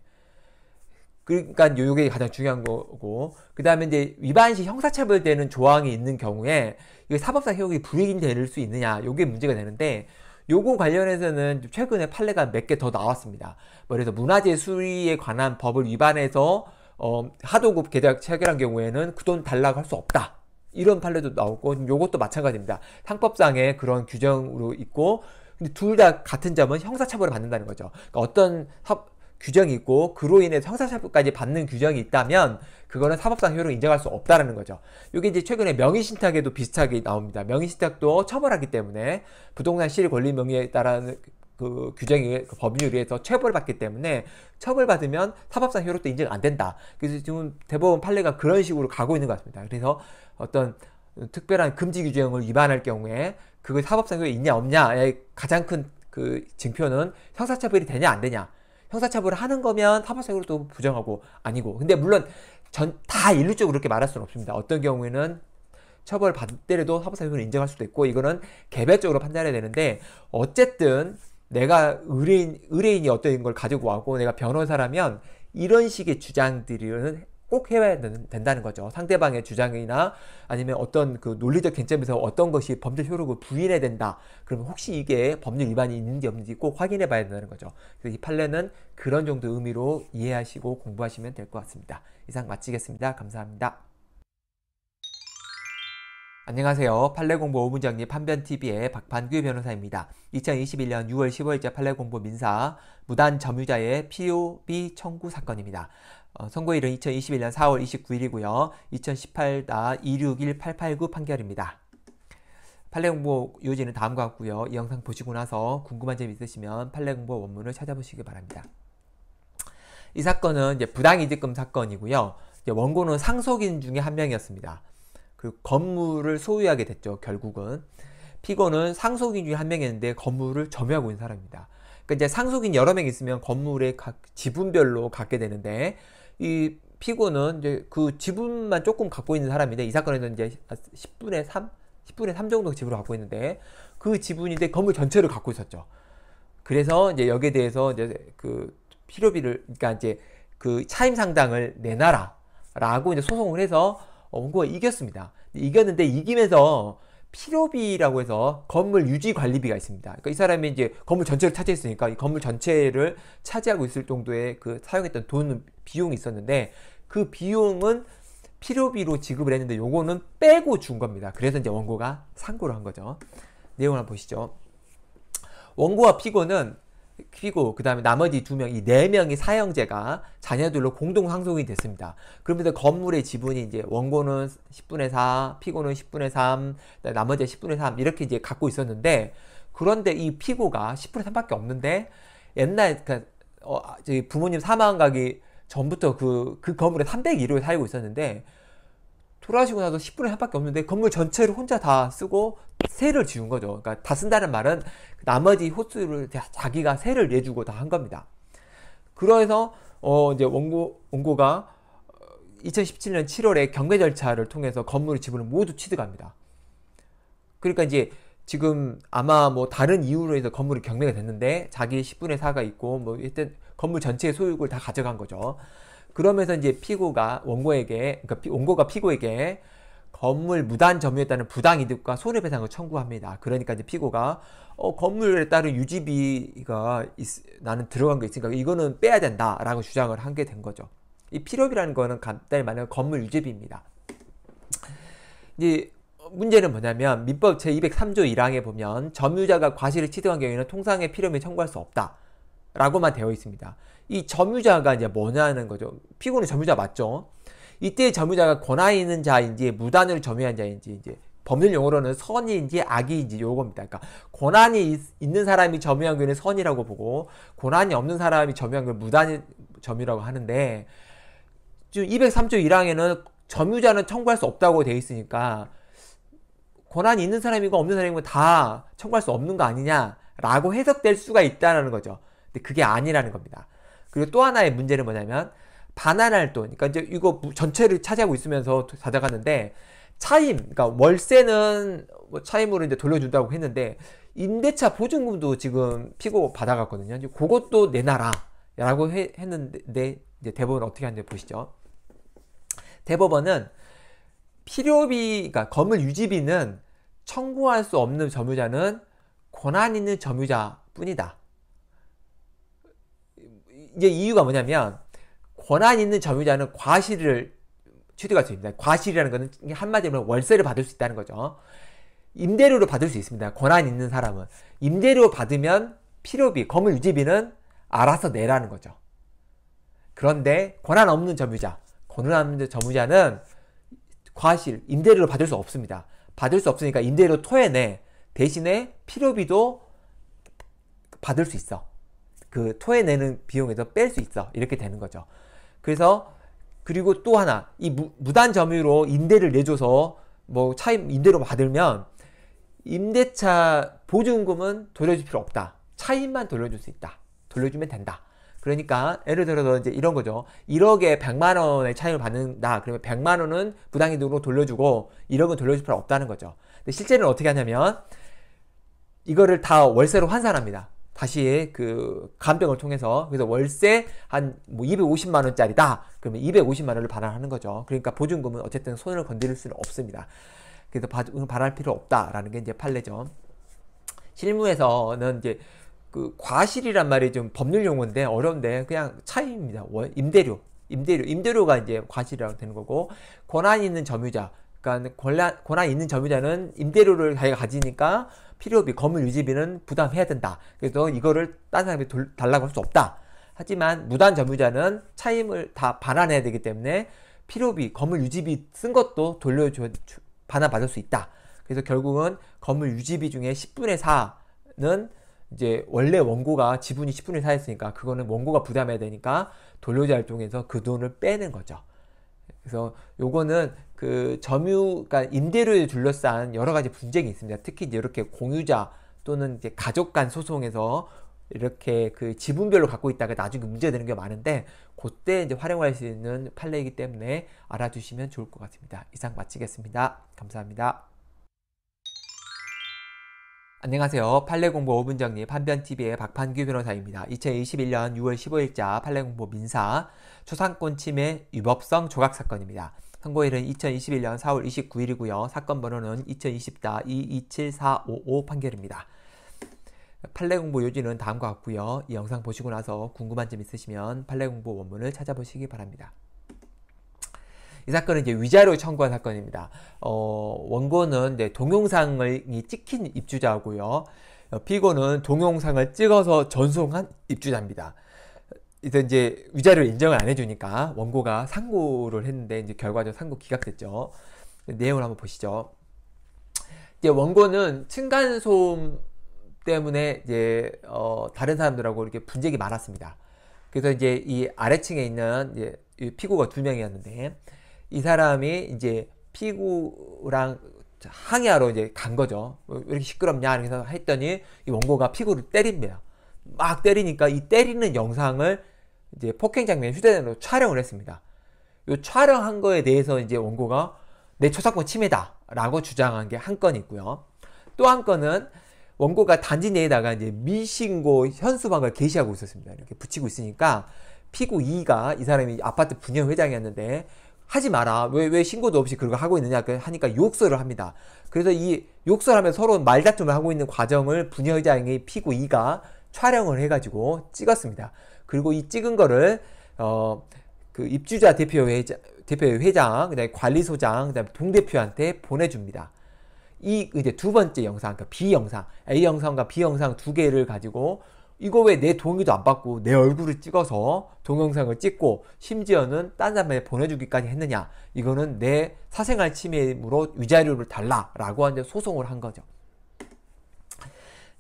Speaker 1: 그러니까 요게 가장 중요한 거고 그 다음에 이제 위반 시 형사처벌되는 조항이 있는 경우에 이게 사법상 효용이 불이익이 될 수 있느냐 요게 문제가 되는데 요거 관련해서는 최근에 판례가 몇 개 더 나왔습니다. 뭐 그래서 문화재 수위에 관한 법을 위반해서 어, 하도급 계약 체결한 경우에는 그 돈 달라고 할 수 없다. 이런 판례도 나오고 요것도 마찬가지입니다. 상법상의 그런 규정으로 있고 근데 둘 다 같은 점은 형사처벌을 받는다는 거죠. 그러니까 어떤 사, 규정이 있고 그로 인해 형사처벌까지 받는 규정이 있다면 그거는 사법상 효력 인정할 수 없다라는 거죠. 요게 이제 최근에 명의신탁에도 비슷하게 나옵니다. 명의신탁도 처벌하기 때문에 부동산 실권리 명의에 따른 그 규정에 그 법률에 의해서 처벌 받기 때문에 처벌받으면 사법상 효력도 인정 안 된다. 그래서 지금 대법원 판례가 그런 식으로 가고 있는 것 같습니다. 그래서 어떤 특별한 금지 규정을 위반할 경우에 그걸 사법상 효력이 있냐 없냐의 가장 큰 그 징표는 형사처벌이 되냐 안 되냐. 형사처벌을 하는 거면 사법상으로도 부정하고 아니고. 근데 물론 전 다 일률적으로 그렇게 말할 수는 없습니다. 어떤 경우에는 처벌 받더라도 사법상효를 인정할 수도 있고 이거는 개별적으로 판단해야 되는데 어쨌든 내가 의뢰인, 의뢰인이 어떤 걸 가지고 와고 내가 변호사라면 이런 식의 주장들은 꼭 해야 된다는 거죠. 상대방의 주장이나 아니면 어떤 그 논리적 쟁점에서 어떤 것이 범죄 효력을 부인해야 된다. 그러면 혹시 이게 법률 위반이 있는지 없는지 꼭 확인해 봐야 된다는 거죠. 그래서 이 판례는 그런 정도 의미로 이해하시고 공부하시면 될 것 같습니다. 이상 마치겠습니다. 감사합니다. 안녕하세요. 판례공부 오문정리 판변TV의 박판규 변호사입니다. 2021년 6월 15일자 판례공부 민사 무단 점유자의 POB 청구 사건입니다. 어, 선고일은 2021년 4월 29일이고요. 2018-261889 판결입니다. 판례공부 요지는 다음과 같고요. 이 영상 보시고 나서 궁금한 점 있으시면 판례공부 원문을 찾아보시기 바랍니다. 이 사건은 이제 부당이득금 사건이고요. 원고는 상속인 중에 한 명이었습니다. 그 건물을 소유하게 됐죠. 결국은 피고는 상속인 중에 한 명이었는데 건물을 점유하고 있는 사람입니다. 그러니까 이제 상속인 여러 명 있으면 건물의 각 지분별로 갖게 되는데 이 피고는 이제 그 지분만 조금 갖고 있는 사람인데 이 사건에서는 이제 10분의 3, 10분의 3 정도 지분을 갖고 있는데 그 지분인데 건물 전체를 갖고 있었죠. 그래서 이제 여기에 대해서 이제 그 필요비를 그러니까 이제 그 차임 상당을 내놔라라고 이제 소송을 해서 어, 원고가 이겼습니다. 이겼는데 이기면서 피로비라고 해서 건물 유지 관리비가 있습니다. 그러니까 이 사람이 이제 건물 전체를 차지했으니까 이 건물 전체를 차지하고 있을 정도의 그 사용했던 돈 비용이 있었는데 그 비용은 필요비로 지급을 했는데 요거는 빼고 준 겁니다. 그래서 이제 원고가 상고를 한 거죠. 내용을 한번 보시죠. 원고와 피고는 피고 그 다음에 나머지 두 명, 이 네 명이 사형제가 자녀들로 공동 상속이 됐습니다. 그러면서 건물의 지분이 이제 원고는 10분의 4, 피고는 10분의 3, 나머지 10분의 3 이렇게 이제 갖고 있었는데 그런데 이 피고가 10분의 3밖에 없는데 옛날 그 어, 아, 부모님 사망하기 전부터 그, 그 건물에 301호에 살고 있었는데 돌아가시고 나서 1 0분에한 바퀴 없는데 건물 전체를 혼자 다 쓰고 세를 지운 거죠. 그러니까 다 쓴다는 말은 나머지 호수를 자기가 세를 내주고 다 한 겁니다. 그래서 어 이제 원고 원고가 2017년 어, 7월에 경매 절차를 통해서 건물 지분을 모두 취득합니다. 그러니까 이제 지금 아마 뭐 다른 이유로 해서 건물이 경매가 됐는데 자기 10분의 4가 있고 뭐 일단 건물 전체의 소유를 다 가져간 거죠. 그러면서 이제 피고가 원고에게 그러니까 원고가 피고에게 건물 무단 점유했다는 부당 이득과 손해배상을 청구합니다. 그러니까 이제 피고가 어, 건물에 따른 유지비가 있, 나는 들어간 게 있으니까 이거는 빼야 된다라고 주장을 한 게 된 거죠. 이 필요비라는 거는 간단히 말하면 건물 유지비입니다. 이제 문제는 뭐냐면 민법 제203조 1항에 보면 점유자가 과실을 취득한 경우에는 통상의 필요비 청구할 수 없다. 라고만 되어 있습니다. 이 점유자가 이제 뭐냐는 거죠. 피고는 점유자 맞죠? 이때 점유자가 권한 있는 자인지 무단으로 점유한 자인지 이제 법률 용어로는 선의인지 악의인지 요겁니다. 그러니까 권한이 있, 있는 사람이 점유한 경는 선이라고 보고 권한이 없는 사람이 점유한 경 무단 점유라고 하는데 203조 1항에는 점유자는 청구할 수 없다고 돼 있으니까 권한이 있는 사람이고 없는 사람이고 다 청구할 수 없는 거 아니냐라고 해석될 수가 있다는 거죠. 근데 그게 아니라는 겁니다. 그리고 또 하나의 문제는 뭐냐면 반환할 돈. 그러니까 이제 이거 전체를 차지하고 있으면서 찾아갔는데 차임, 그러니까 월세는 뭐 차임으로 이제 돌려준다고 했는데 임대차 보증금도 지금 피고 받아갔거든요. 이제 그것도 내놔라라고 했는데 이제 대법원 어떻게 하는지 보시죠. 대법원은 필요비, 그러니까 건물 유지비는 청구할 수 없는 점유자는 권한 있는 점유자뿐이다. 이제 이유가 뭐냐면 권한 있는 점유자는 과실을 취득할 수 있습니다. 과실이라는 것은 한마디로 월세를 받을 수 있다는 거죠. 임대료로 받을 수 있습니다. 권한 있는 사람은 임대료 받으면 필요비, 건물 유지비는 알아서 내라는 거죠. 그런데 권한 없는 점유자, 권한 없는 점유자는 과실, 임대료를 받을 수 없습니다. 받을 수 없으니까 임대료 토해내. 대신에 필요비도 받을 수 있어. 그 토해내는 비용에서 뺄 수 있어. 이렇게 되는 거죠. 그래서 그리고 또 하나 이 무, 무단 점유로 임대를 내줘서 뭐 차임 임대로 받으면 임대차 보증금은 돌려줄 필요 없다. 차임만 돌려줄 수 있다. 돌려주면 된다. 그러니까 예를 들어서 이제 이런 거죠. 1억에 100만 원의 차임을 받는다. 그러면 100만 원은 부당이득으로 돌려주고 1억은 돌려줄 필요 없다는 거죠. 근데 실제는 어떻게 하냐면 이거를 다 월세로 환산합니다. 다시 그 간병을 통해서 그래서 월세 한뭐 250만 원짜리다. 그러면 250만 원을 반환하는 거죠. 그러니까 보증금은 어쨌든 손을 건드릴 수는 없습니다. 그래서 바증금 음, 반환할 필요 없다라는 게 이제 판례죠. 실무에서는 이제 그 과실이란 말이 좀 법률 용어인데 어려운데 그냥 차이입니다. 월 임대료, 임대료, 임대료가 이제 과실이라고 되는 거고 권한 있는 점유자, 그러니까 권한 권한 있는 점유자는 임대료를 자기가 가지니까 필요비, 건물 유지비는 부담해야 된다. 그래서 이거를 다른 사람이 돌, 달라고 할 수 없다. 하지만 무단 점유자는 차임을 다 반환해야 되기 때문에 필요비, 건물 유지비 쓴 것도 돌려줘 반환받을 수 있다. 그래서 결국은 건물 유지비 중에 10분의 4는 이제 원래 원고가 지분이 10분의 4였으니까 그거는 원고가 부담해야 되니까 돌려자 활동해서그 돈을 빼는 거죠. 그래서 요거는 그 점유, 그러니까 임대료에 둘러싼 여러 가지 분쟁이 있습니다. 특히 이제 이렇게 공유자 또는 이제 가족 간 소송에서 이렇게 그 지분별로 갖고 있다가 나중에 문제되는 게 많은데 그때 이제 활용할 수 있는 판례이기 때문에 알아두시면 좋을 것 같습니다. 이상 마치겠습니다. 감사합니다. 안녕하세요. 판례공부 5분 정리 판변TV의 박판규 변호사입니다. 2021년 6월 15일자 판례공부 민사 초상권 침해 위법성 조각 사건입니다. 선고일은 2021년 4월 29일이고요. 사건 번호는 2020-227455 판결입니다. 판례 공부 요지는 다음과 같고요. 이 영상 보시고 나서 궁금한 점 있으시면 판례 공부 원문을 찾아보시기 바랍니다. 이 사건은 이제 위자료 청구한 사건입니다. 어, 원고는 이제 동영상이 찍힌 입주자고요. 어, 피고는 동영상을 찍어서 전송한 입주자입니다. 이제 이제 위자료 를 인정을 안 해주니까 원고가 상고를 했는데 이제 결과적으로 상고 기각됐죠. 내용을 한번 보시죠. 이제 원고는 층간소음 때문에 이제 어 다른 사람들하고 이렇게 분쟁이 많았습니다. 그래서 이제 이 아래층에 있는 이제 피고가 두 명이었는데 이 사람이 이제 피고랑 항의하러 이제 간 거죠. 뭐 왜 이렇게 시끄럽냐 이렇게 했더니 이 원고가 피고를 때립니다. 막 때리니까 이 때리는 영상을 이제 폭행 장면 휴대전화로 촬영을 했습니다. 이 촬영한 거에 대해서 이제 원고가 내 초상권 침해다라고 주장한 게 한 건 있고요. 또 한 건은 원고가 단지 내에다가 이제 미신고 현수막을 게시하고 있었습니다. 이렇게 붙이고 있으니까 피고 2가 이 사람이 아파트 분양 회장이었는데 하지 마라. 왜, 왜 신고도 없이 그걸 하고 있느냐. 그 하니까 욕설을 합니다. 그래서 이 욕설하면 서로 말다툼을 하고 있는 과정을 분여회장의 피고 2가 촬영을 해가지고 찍었습니다. 그리고 이 찍은 거를 어, 그 입주자 대표회 대표회 장 그다음에 관리소장, 그다음에 동대표한테 보내줍니다. 이 이제 두 번째 영상, 그러니까 B 영상, A 영상과 B 영상 두 개를 가지고 이거 왜 내 동의도 안 받고 내 얼굴을 찍어서 동영상을 찍고 심지어는 딴 사람에 보내주기까지 했느냐 이거는 내 사생활 침해임으로 위자료를 달라라고 하는 소송을 한 거죠.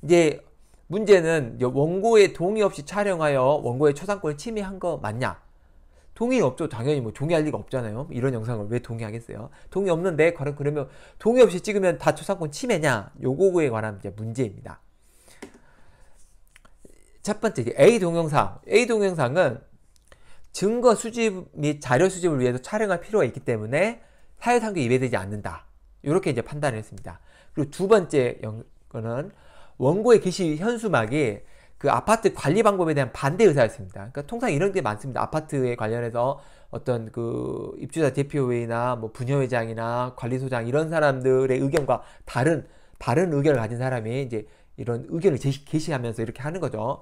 Speaker 1: 이제 문제는 원고의 동의 없이 촬영하여 원고의 초상권을 침해한 거 맞냐? 동의 없죠. 당연히 뭐 동의할 리가 없잖아요. 이런 영상을 왜 동의하겠어요? 동의 없는데 그러면 동의 없이 찍으면 다 초상권 침해냐? 요거에 관한 이제 문제입니다. 첫 번째 A 동영상. A 동영상은 증거 수집 및 자료 수집을 위해서 촬영할 필요가 있기 때문에 사회상규 위배되지 않는다. 이렇게 이제 판단을 했습니다. 그리고 두 번째 영, 거는 원고의 계시 현수막이 그 아파트 관리 방법에 대한 반대 의사였습니다. 그러니까 통상 이런 게 많습니다. 아파트에 관련해서 어떤 그 입주자 대표회의나 뭐 부녀회장이나 관리소장 이런 사람들의 의견과 다른 다른 의견을 가진 사람이 이제 이런 의견을 제시, 게시하면서 이렇게 하는 거죠.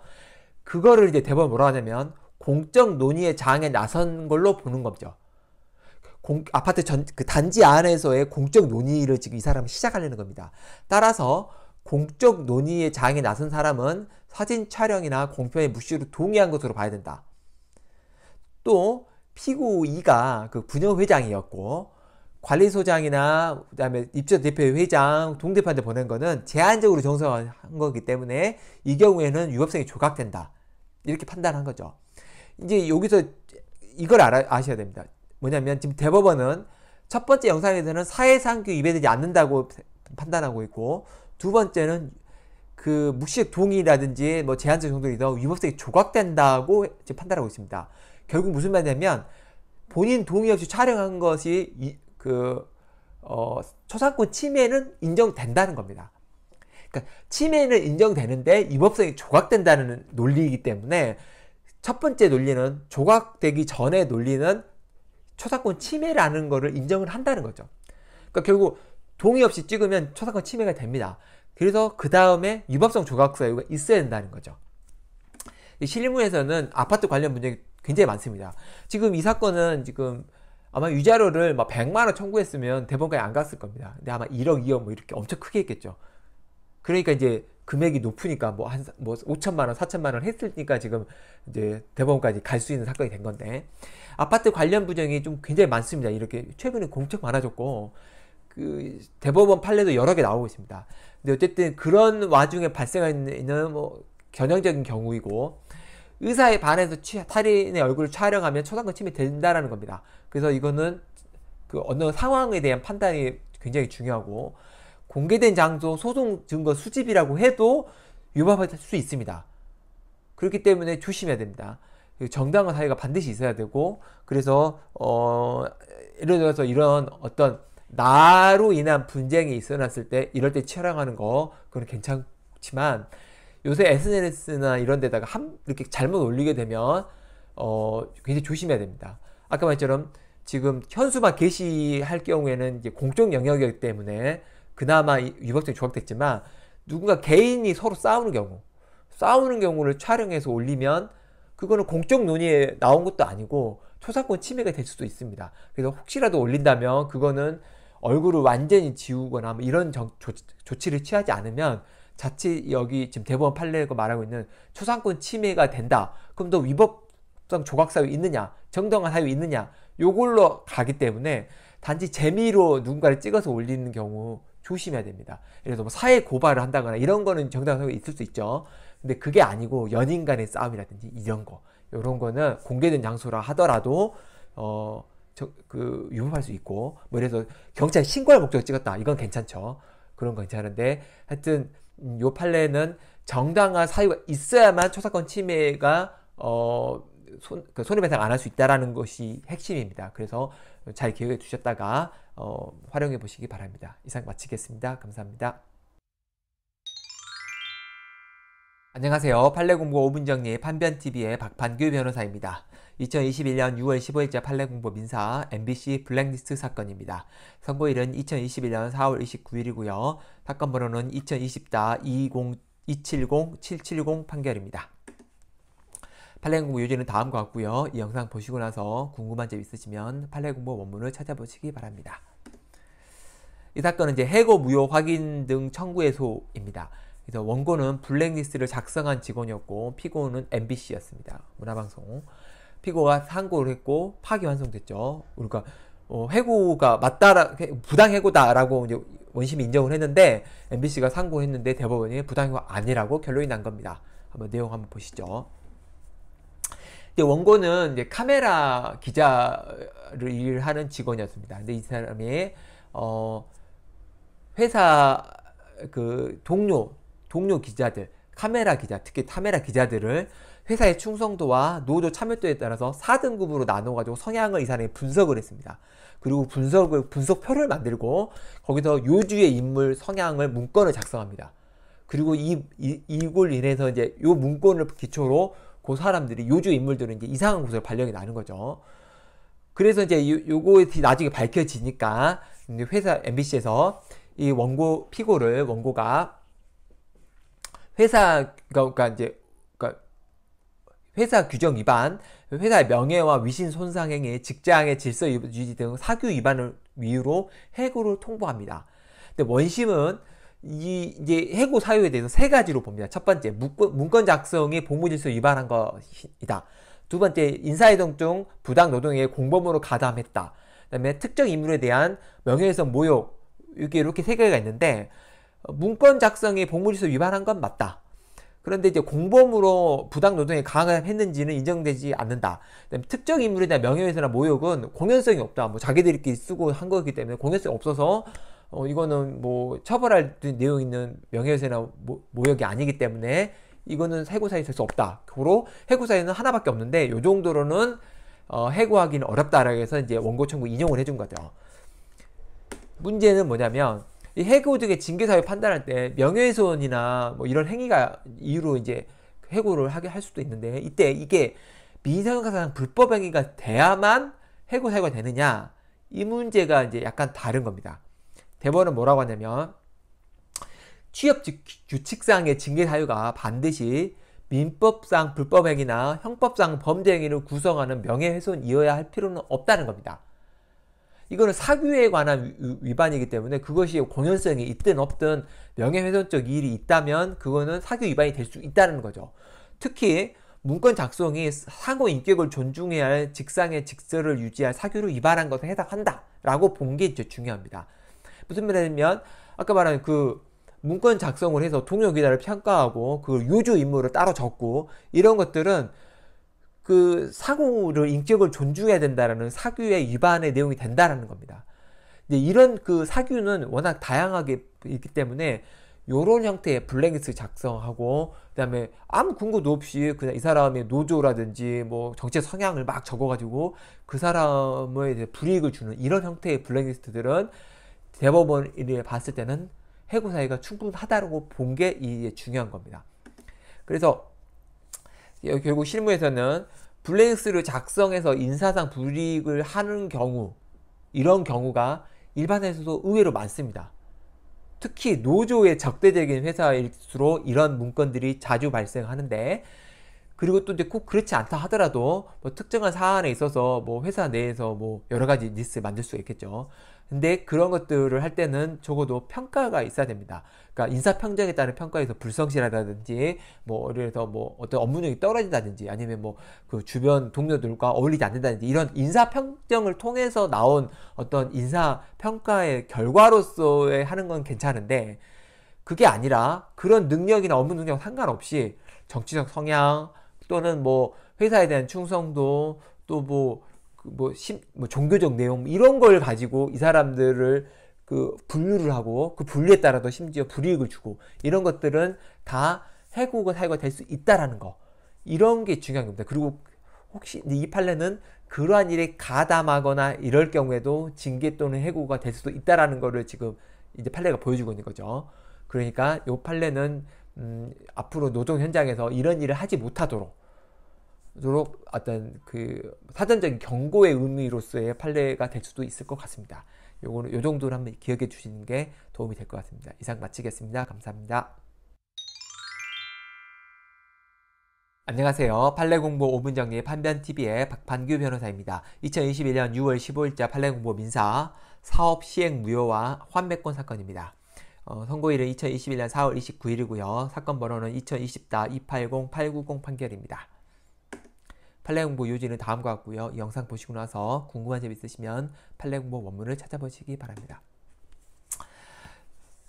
Speaker 1: 그거를 이제 대법원 뭐라 하냐면 공적 논의의 장에 나선 걸로 보는 거죠. 공, 아파트 전, 그 단지 안에서의 공적 논의를 지금 이 사람은 시작하려는 겁니다. 따라서 공적 논의의 장에 나선 사람은 사진 촬영이나 공표의 무시로 동의한 것으로 봐야 된다. 또 피고 2가 그 부녀회장이었고 관리소장이나 그다음에 입주대표 회장, 동대표한테 보낸 거는 제한적으로 정성한 거기 때문에 이 경우에는 유법성이 조각된다. 이렇게 판단한 거죠. 이제 여기서 이걸 알아, 아셔야 됩니다. 뭐냐면 지금 대법원은 첫 번째 영상에서는 사회상규 위배되지 않는다고 판단하고 있고 두 번째는 그 묵시적 동의라든지 뭐 제한적 정도로 더해서 위법성이 조각된다고 지금 판단하고 있습니다. 결국 무슨 말이냐면 본인 동의 없이 촬영한 것이 이, 그 어, 초상권 침해는 인정된다는 겁니다. 그러니까 침해는 인정되는데 위법성이 조각된다는 논리이기 때문에 첫 번째 논리는 조각되기 전의 논리는 초상권 침해라는 것을 인정을 한다는 거죠. 그러니까 결국 동의 없이 찍으면 초상권 침해가 됩니다. 그래서 그 다음에 유법성 조각 사유가 있어야 된다는 거죠. 실무에서는 아파트 관련 문제 굉장히 많습니다. 지금 이 사건은 지금 아마 유자료를 막 100만 원 청구했으면 대법원까지 안 갔을 겁니다. 근데 아마 1억, 2억 뭐 이렇게 엄청 크게 했겠죠. 그러니까 이제 금액이 높으니까 뭐 한뭐 5천만 뭐 원, 4천만 원 했으니까 지금 이제 대법원까지 갈 수 있는 사건이 된 건데 아파트 관련 부정이 좀 굉장히 많습니다. 이렇게 최근에 공책 많아졌고 그 대법원 판례도 여러 개 나오고 있습니다. 근데 어쨌든 그런 와중에 발생하는 뭐 겨냥적인 경우이고 의사에 반해서 탈인의 얼굴을 촬영하면 초상권 침해 된다라는 겁니다. 그래서 이거는 그 어느 상황에 대한 판단이 굉장히 중요하고 공개된 장소 소송 증거 수집이라고 해도 위법할 수 있습니다. 그렇기 때문에 조심해야 됩니다. 그 정당한 사회가 반드시 있어야 되고 그래서 어 예를 들어서 이런 어떤 나로 인한 분쟁이 있어났을때 이럴 때 촬영하는 거 그건 괜찮지만 요새 SNS나 이런 데다가 한, 이렇게 잘못 올리게 되면 어, 굉장히 조심해야 됩니다. 아까 말처럼 지금 현수막 게시할 경우에는 이제 공적 영역이기 때문에 그나마 위법성이 조각됐지만 누군가 개인이 서로 싸우는 경우 싸우는 경우를 촬영해서 올리면 그거는 공적 논의에 나온 것도 아니고 초상권 침해가 될 수도 있습니다. 그래서 혹시라도 올린다면 그거는 얼굴을 완전히 지우거나 뭐 이런 정, 조, 조치를 취하지 않으면 자칫 여기 지금 대법원 판례고 말하고 있는 초상권 침해가 된다. 그럼 또 위법성 조각 사유 있느냐? 정당한 사유 있느냐? 요걸로 가기 때문에 단지 재미로 누군가를 찍어서 올리는 경우 조심해야 됩니다. 예를 들어 뭐 사회 고발을 한다거나 이런 거는 정당 사유가 있을 수 있죠. 근데 그게 아니고 연인 간의 싸움이라든지 이런 거, 이런 거는 공개된 장소라 하더라도 어 저, 그 유법할 수 있고 뭐 이래서 경찰 신고할 목적을 찍었다 이건 괜찮죠 그런 건 괜찮은데 하여튼 음, 요 판례는 정당한 사유가 있어야만 초사권 침해가 어 손, 그 손해배상 안 할 수 있다라는 것이 핵심입니다. 그래서 잘 기억해 두셨다가 어, 활용해 보시기 바랍니다. 이상 마치겠습니다. 감사합니다. 안녕하세요. 판례 공부 5분정리 판변TV의 박판규 변호사입니다. 2021년 6월 15일자 판례공보 민사 MBC 블랙리스트 사건입니다. 선고일은 2021년 4월 29일이고요. 사건 번호는 2020-270-770 판결입니다. 판례공보 요지는 다음과 같고요. 이 영상 보시고 나서 궁금한 점 있으시면 판례공보 원문을 찾아보시기 바랍니다. 이 사건은 이제 해고 무효 확인 등 청구 해소입니다. 그래서 원고는 블랙리스트를 작성한 직원이었고 피고는 MBC였습니다. 문화방송. 피고가 상고를 했고 파기환송됐죠. 그러니까 어, 해고가 맞다라 부당 해고다라고 이제 원심이 인정을 했는데 MBC가 상고했는데 대법원이 부당 해고 아니라고 결론이 난 겁니다. 한번 내용 한번 보시죠. 근데 원고는 이제 카메라 기자를 일하는 직원이었습니다. 근데 이 사람이 어 회사 그 동료 동료 기자들 카메라 기자 특히 카메라 기자들을 회사의 충성도와 노조 참여도에 따라서 4등급으로 나눠가지고 성향을 이 사람이 분석을 했습니다. 그리고 분석을, 분석표를 만들고 거기서 요주의 인물 성향을 문건을 작성합니다. 그리고 이, 이, 이걸 인해서 이제 요 문건을 기초로 그 사람들이 요주 인물들은 이제 이상한 곳으 발령이 나는 거죠. 그래서 이제 요, 요거 나중에 밝혀지니까 회사 MBC에서 이 원고 피고를 원고가 회사 그러니까 이제 회사 규정 위반, 회사의 명예와 위신 손상 행위, 직장의 질서 유지 등 사규 위반을 이유로 해고를 통보합니다. 근데 원심은 이 이제 해고 사유에 대해서 세 가지로 봅니다. 첫 번째, 문건, 문건 작성이 복무질서 위반한 것이다. 두 번째, 인사이동 중 부당 노동에 공범으로 가담했다. 그다음에 특정 인물에 대한 명예훼손 모욕 이렇게 이렇게 세 개가 있는데 어, 문건 작성이 복무질서 위반한 건 맞다. 그런데 이제 공범으로 부당노동에 가담했는지는 인정되지 않는다. 특정 인물에 대 명예훼손이나 모욕은 공연성이 없다. 뭐 자기들끼리 쓰고 한 거기 때문에 공연성이 없어서 어, 이거는 뭐 처벌할 내용 있는 명예훼손이나 모, 욕이 아니기 때문에 이거는 해고사유 될수 없다. 고로 해고사유는 하나밖에 없는데 요 정도로는 어, 해고하기는 어렵다라고 해서 이제 원고 청구 인용을 해준 거죠. 문제는 뭐냐면 이 해고 등의 징계 사유 판단할 때 명예훼손이나 뭐 이런 행위가 이유로 이제 해고를 하게 할 수도 있는데 이때 이게 민사상사상 불법 행위가 돼야만 해고 사유가 되느냐 이 문제가 이제 약간 다른 겁니다. 대법원은 뭐라고 하냐면 취업 규칙상의 징계 사유가 반드시 민법상 불법행위나 형법상 범죄행위를 구성하는 명예훼손이어야 할 필요는 없다는 겁니다. 이거는 사규에 관한 위반이기 때문에 그것이 공연성이 있든 없든 명예훼손적 일이 있다면 그거는 사규 위반이 될 수 있다는 거죠. 특히 문건 작성이 상호 인격을 존중해야 할 직상의 직설을 유지할 사규를 위반한 것에 해당한다라고 본 게 중요합니다. 무슨 말이냐면 아까 말한 그 문건 작성을 해서 통역 기자를 평가하고 그 유주 임무를 따로 적고 이런 것들은 그 사고를 인격을 존중해야 된다라는 사규의 위반의 내용이 된다라는 겁니다. 이제 이런 그 사규는 워낙 다양하게 있기 때문에 요런 형태의 블랙리스트 작성하고 그다음에 아무 근거도 없이 그냥 이 사람의 노조라든지 뭐 정체 성향을 막 적어가지고 그 사람에 불이익을 주는 이런 형태의 블랙리스트들은 대법원이 봤을 때는 해고 사이가 충분하다고 본 게이 중요한 겁니다. 그래서 예, 결국 실무에서는 블랭스를 작성해서 인사상 불이익을 하는 경우 이런 경우가 일반에서도 의외로 많습니다. 특히 노조의 적대적인 회사일수록 이런 문건들이 자주 발생하는데 그리고 또 이제 꼭 그렇지 않다 하더라도 뭐 특정한 사안에 있어서 뭐 회사 내에서 뭐 여러 가지 뉴스트 만들 수가 있겠죠. 근데 그런 것들을 할 때는 적어도 평가가 있어야 됩니다. 그러니까 인사평정에 따른 평가에서 불성실하다든지, 뭐, 예를 들어서 뭐 어떤 업무력이 떨어진다든지, 아니면 뭐 그 주변 동료들과 어울리지 않는다든지, 이런 인사평정을 통해서 나온 어떤 인사평가의 결과로서의 하는 건 괜찮은데, 그게 아니라 그런 능력이나 업무 능력 상관없이 정치적 성향 또는 뭐 회사에 대한 충성도 또뭐 그 뭐, 심, 뭐 종교적 내용 뭐 이런 걸 가지고 이 사람들을 그 분류를 하고 그 분류에 따라서 심지어 불이익을 주고 이런 것들은 다 해고가 사유가 될 수 있다라는 거 이런 게 중요한 겁니다. 그리고 혹시 이 판례는 그러한 일에 가담하거나 이럴 경우에도 징계 또는 해고가 될 수도 있다라는 거를 지금 이제 판례가 보여주고 있는 거죠. 그러니까 이 판례는 음, 앞으로 노동 현장에서 이런 일을 하지 못하도록 도록 어떤 그 사전적인 경고의 의미로서의 판례가 될 수도 있을 것 같습니다. 요거는 요 정도로 한번 기억해 주시는 게 도움이 될 것 같습니다. 이상 마치겠습니다. 감사합니다. 안녕하세요. 판례공부 5분 정리 판변TV의 박판규 변호사입니다. 2021년 6월 15일자 판례공부 민사 사업 시행 무효와 환매권 사건입니다. 어, 선고일은 2021년 4월 29일이고요. 사건 번호는 2 0 2 0 280890 판결입니다. 팔레공보 요지는 다음과 같고요. 이 영상 보시고 나서 궁금한 점 있으시면 팔레공보 원문을 찾아보시기 바랍니다.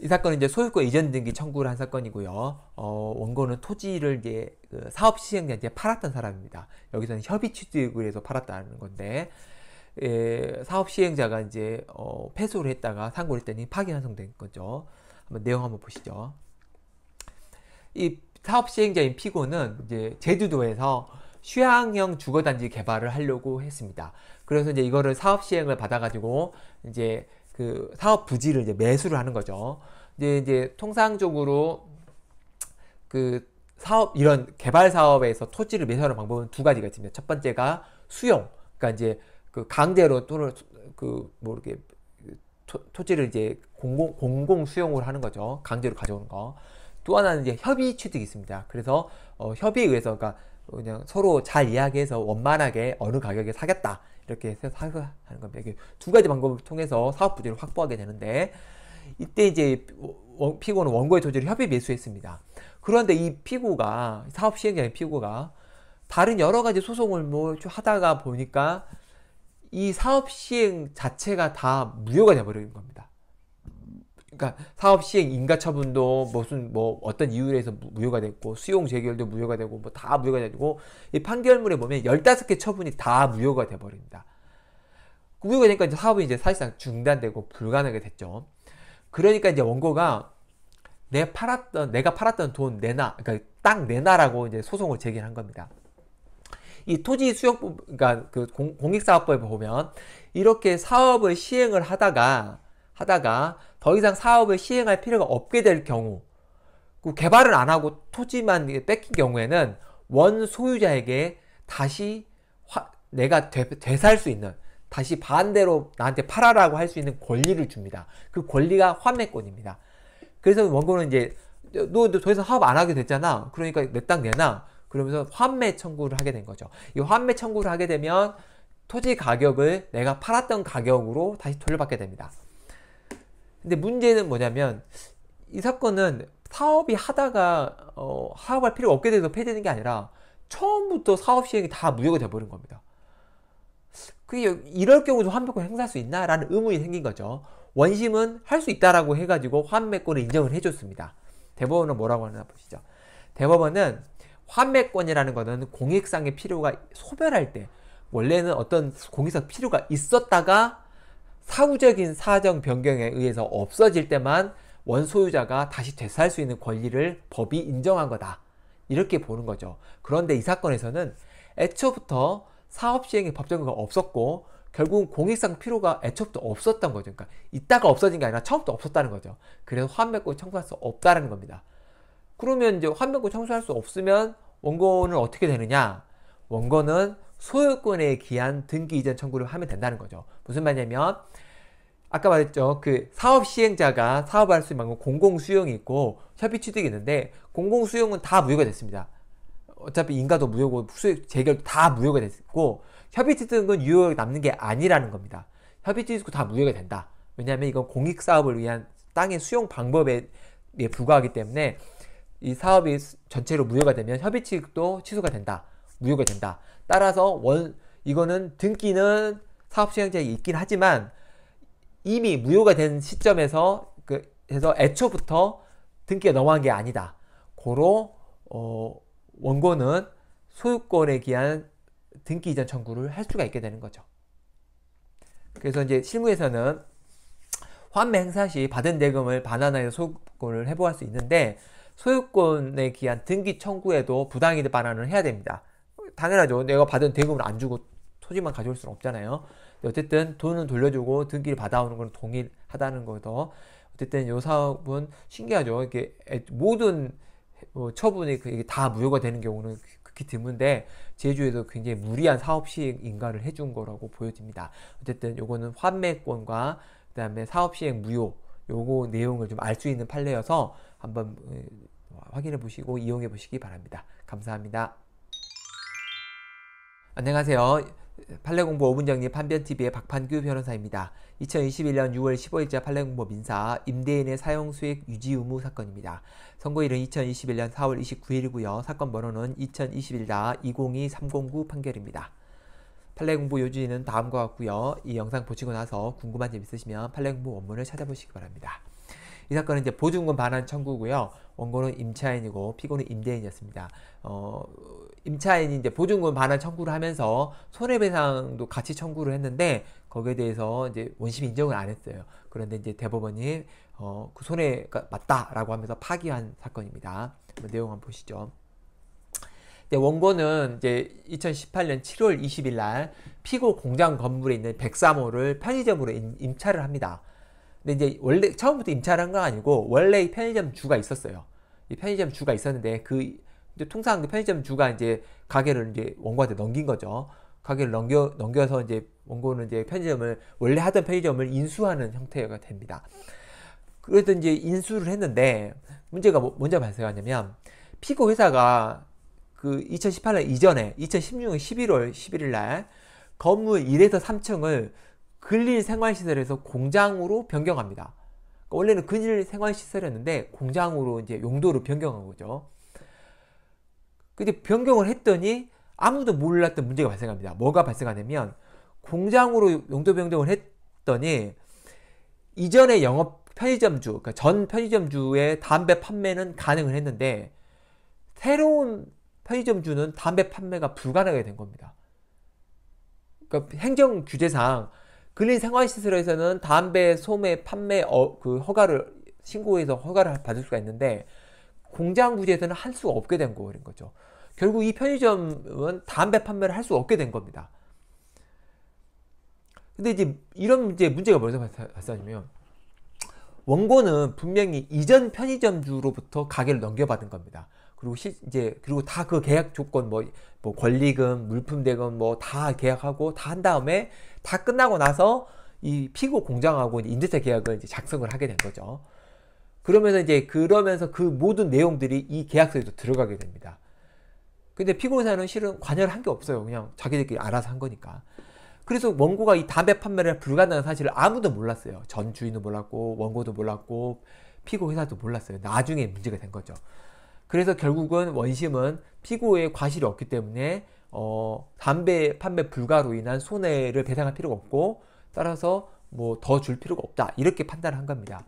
Speaker 1: 이 사건은 이제 소유권 이전 등기 청구를 한 사건이고요. 어, 원고는 토지를 이제 그 사업 시행자한테 팔았던 사람입니다. 여기서는 협의 취득을 해서 팔았다는 건데 예, 사업 시행자가 이제 어, 패소를 했다가 상고를 했더니 파기환송된 거죠. 한번 내용 한번 보시죠. 이 사업 시행자인 피고는 이제 제주도에서 휴양형 주거단지 개발을 하려고 했습니다. 그래서 이제 이거를 사업 시행을 받아가지고 이제 그 사업 부지를 이제 매수를 하는 거죠. 이제 이제 통상적으로 그 사업 이런 개발 사업에서 토지를 매수하는 방법은 두 가지가 있습니다. 첫 번째가 수용, 그러니까 이제 그 강제로 또는 그 뭐 이렇게 토, 토 지를 이제 공공 공공 수용을 하는 거죠. 강제로 가져오는 거. 또 하나는 이제 협의 취득이 있습니다. 그래서 어, 협의에 의해서 그러니까 그냥 서로 잘 이야기해서 원만하게 어느 가격에 사겠다 이렇게 해서 사고하는 겁니다. 이게두 가지 방법을 통해서 사업 부지를 확보하게 되는데 이때 이제 피고는 원고의 조지를 협의 매수했습니다. 그런데 이 피고가 사업 시행자인 피고가 다른 여러 가지 소송을 뭐 하다가 보니까 이 사업 시행 자체가 다 무효가 되버린 겁니다. 그러니까 사업 시행 인가 처분도 무슨 뭐 어떤 이유로 해서 무효가 됐고 수용 재결도 무효가 되고 뭐 다 무효가 되고 이 판결문에 보면 1 5개 처분이 다 무효가 돼 버립니다. 무효가 되니까 이제 사업이 이제 사실상 중단되고 불가능하게 됐죠. 그러니까 이제 원고가 내 팔았던 내가 팔았던 돈 내놔 그러니까 땅 내놔라고 이제 소송을 제기한 겁니다. 이 토지 수용법 그러니까 그 공익사업법에 보면 이렇게 사업을 시행을 하다가 하다가 더 이상 사업을 시행할 필요가 없게 될 경우 그 개발을 안 하고 토지만 뺏긴 경우에는 원 소유자에게 다시 화, 내가 되살 수 있는 다시 반대로 나한테 팔아라고 할 수 있는 권리를 줍니다. 그 권리가 환매권입니다. 그래서 원고는 이제 너 더 이상 사업 안 하게 됐잖아. 그러니까 내 땅 내놔. 그러면서 환매 청구를 하게 된 거죠. 이 환매 청구를 하게 되면 토지 가격을 내가 팔았던 가격으로 다시 돌려받게 됩니다. 근데 문제는 뭐냐면 이 사건은 사업이 하다가 어, 사업할 필요가 없게 돼서 폐지되는 게 아니라 처음부터 사업 시행이 다 무효가 돼버린 겁니다. 그게 이럴 경우도 환매권 행사할 수 있나라는 의문이 생긴 거죠. 원심은 할 수 있다라고 해가지고 환매권을 인정을 해줬습니다. 대법원은 뭐라고 하나 보시죠. 대법원은 환매권이라는 것은 공익상의 필요가 소멸할 때 원래는 어떤 공익상 필요가 있었다가 사후적인 사정 변경에 의해서 없어질 때만 원소유자가 다시 되살수 있는 권리를 법이 인정한 거다. 이렇게 보는 거죠. 그런데 이 사건에서는 애초부터 사업 시행에 법정가 없었고 결국은 공익상 필요가 애초부터 없었던 거죠. 그러니까 있다가 없어진 게 아니라 처음부터 없었다는 거죠. 그래서 환매권 청구할 수 없다는 겁니다. 그러면 이제 환매권 청구할 수 없으면 원고는 어떻게 되느냐? 원고는 소유권에 기한 등기 이전 청구를 하면 된다는 거죠. 무슨 말이냐면 아까 말했죠. 그 사업 시행자가 사업할 수 있는 공공 수용이 있고 협의 취득이 있는데 공공 수용은 다 무효가 됐습니다. 어차피 인가도 무효고 수익 재결도 다 무효가 됐고 협의 취득은 유효 남는 게 아니라는 겁니다. 협의 취득도 다 무효가 된다. 왜냐하면 이건 공익 사업을 위한 땅의 수용 방법에 불과하기 때문에 이 사업이 전체로 무효가 되면 협의 취득도 취소가 된다. 무효가 된다. 따라서 원 이거는 등기는 사업시행자에 있긴 하지만 이미 무효가 된 시점에서 그 해서 애초부터 등기에 넘어간 게 아니다. 고로 어, 원고는 소유권에 기한 등기 이전 청구를 할 수가 있게 되는 거죠. 그래서 이제 실무에서는 환매 행사 시 받은 대금을 반환하여 소유권을 회복할 수 있는데 소유권에 기한 등기 청구에도 부당이득 반환을 해야 됩니다. 당연하죠. 내가 받은 대금을 안 주고 토지만 가져올 수는 없잖아요. 어쨌든 돈은 돌려주고 등기를 받아오는 건 동일하다는 거죠. 어쨌든 요 사업은 신기하죠. 이게 모든 뭐 처분이 그 다 무효가 되는 경우는 그, 극히 드문데 제주에서 굉장히 무리한 사업 시행 인가를 해준 거라고 보여집니다. 어쨌든 요거는 환매권과 그다음에 사업 시행 무효 요거 내용을 좀 알 수 있는 판례여서 한번 어, 확인해 보시고 이용해 보시기 바랍니다. 감사합니다. 안녕하세요. 판례공부 5분 정리 판변TV의 박판규 변호사입니다. 2021년 6월 15일자 판례공부 민사 임대인의 사용수익 유지 의무 사건입니다. 선고일은 2021년 4월 29일이고요. 사건 번호는 2021-202309 판결입니다. 판례공부 요지는 다음과 같고요. 이 영상 보시고 나서 궁금한 점 있으시면 판례공부 원문을 찾아보시기 바랍니다. 이 사건은 이제 보증금 반환 청구고요. 원고는 임차인이고 피고는 임대인이었습니다. 어, 임차인이 이제 보증금 반환 청구를 하면서 손해배상도 같이 청구를 했는데 거기에 대해서 이제 원심 인정을 안 했어요. 그런데 이제 대법원이 어, 그 손해가 맞다라고 하면서 파기한 사건입니다. 내용 한번 보시죠. 네, 원고는 이제 2018년 7월 20일 날 피고 공장 건물에 있는 103호를 편의점으로 임, 차를 합니다. 근데 이제 원래 처음부터 임차를 한 건 아니고 원래 편의점 주가 있었어요. 이 편의점 주가 있었는데 그 이제 통상 편의점 주가 이제 가게를 이제 원고한테 넘긴 거죠. 가게를 넘겨 넘겨서 이제 원고는 이제 편의점을 원래 하던 편의점을 인수하는 형태가 됩니다. 그래서 이제 인수를 했는데 문제가 뭐, 뭔제 발생하냐면 피고 회사가 그 2018년 이전에 2016년 11월 11일 날 건물 1에서 3층을 근릴 생활시설에서 공장으로 변경합니다. 그러니까 원래는 근일 생활시설이었는데 공장으로 이제 용도로 변경한 거죠. 근데 변경을 했더니 아무도 몰랐던 문제가 발생합니다. 뭐가 발생하냐면 공장으로 용도 변경을 했더니 이전에 영업 편의점주, 그러니까 전 편의점주의 담배 판매는 가능을 했는데 새로운 편의점주는 담배 판매가 불가능하게 된 겁니다. 그러니까 행정 규제상 근린 생활시설에서는 담배 소매 판매 어, 그 허가를 신고해서 허가를 받을 수가 있는데 공장 구제에서는 할 수가 없게 된 거인 거죠. 결국 이 편의점은 담배 판매를 할수 없게 된 겁니다. 근데 이제 이런 이제 문제가 뭐냐면 발생하냐면 원고는 분명히 이전 편의점주로부터 가게를 넘겨받은 겁니다. 그리고 시, 이제 그리고 다 그 계약 조건 뭐, 뭐 권리금, 물품 대금 뭐 다 계약하고 다 한 다음에 다 끝나고 나서 이 피고 공장하고 인제세 계약을 이제 작성을 하게 된 거죠. 그러면서 이제 그러면서 그 모든 내용들이 이 계약서에도 들어가게 됩니다. 근데 피고사는 실은 관여를 한 게 없어요. 그냥 자기들끼리 알아서 한 거니까. 그래서 원고가 이 담배 판매를 불가능한 사실을 아무도 몰랐어요. 전 주인도 몰랐고 원고도 몰랐고 피고 회사도 몰랐어요. 나중에 문제가 된 거죠. 그래서 결국은 원심은 피고의 과실이 없기 때문에 어, 담배 판매 불가로 인한 손해를 배상할 필요가 없고 따라서 뭐더줄 필요가 없다 이렇게 판단을 한 겁니다.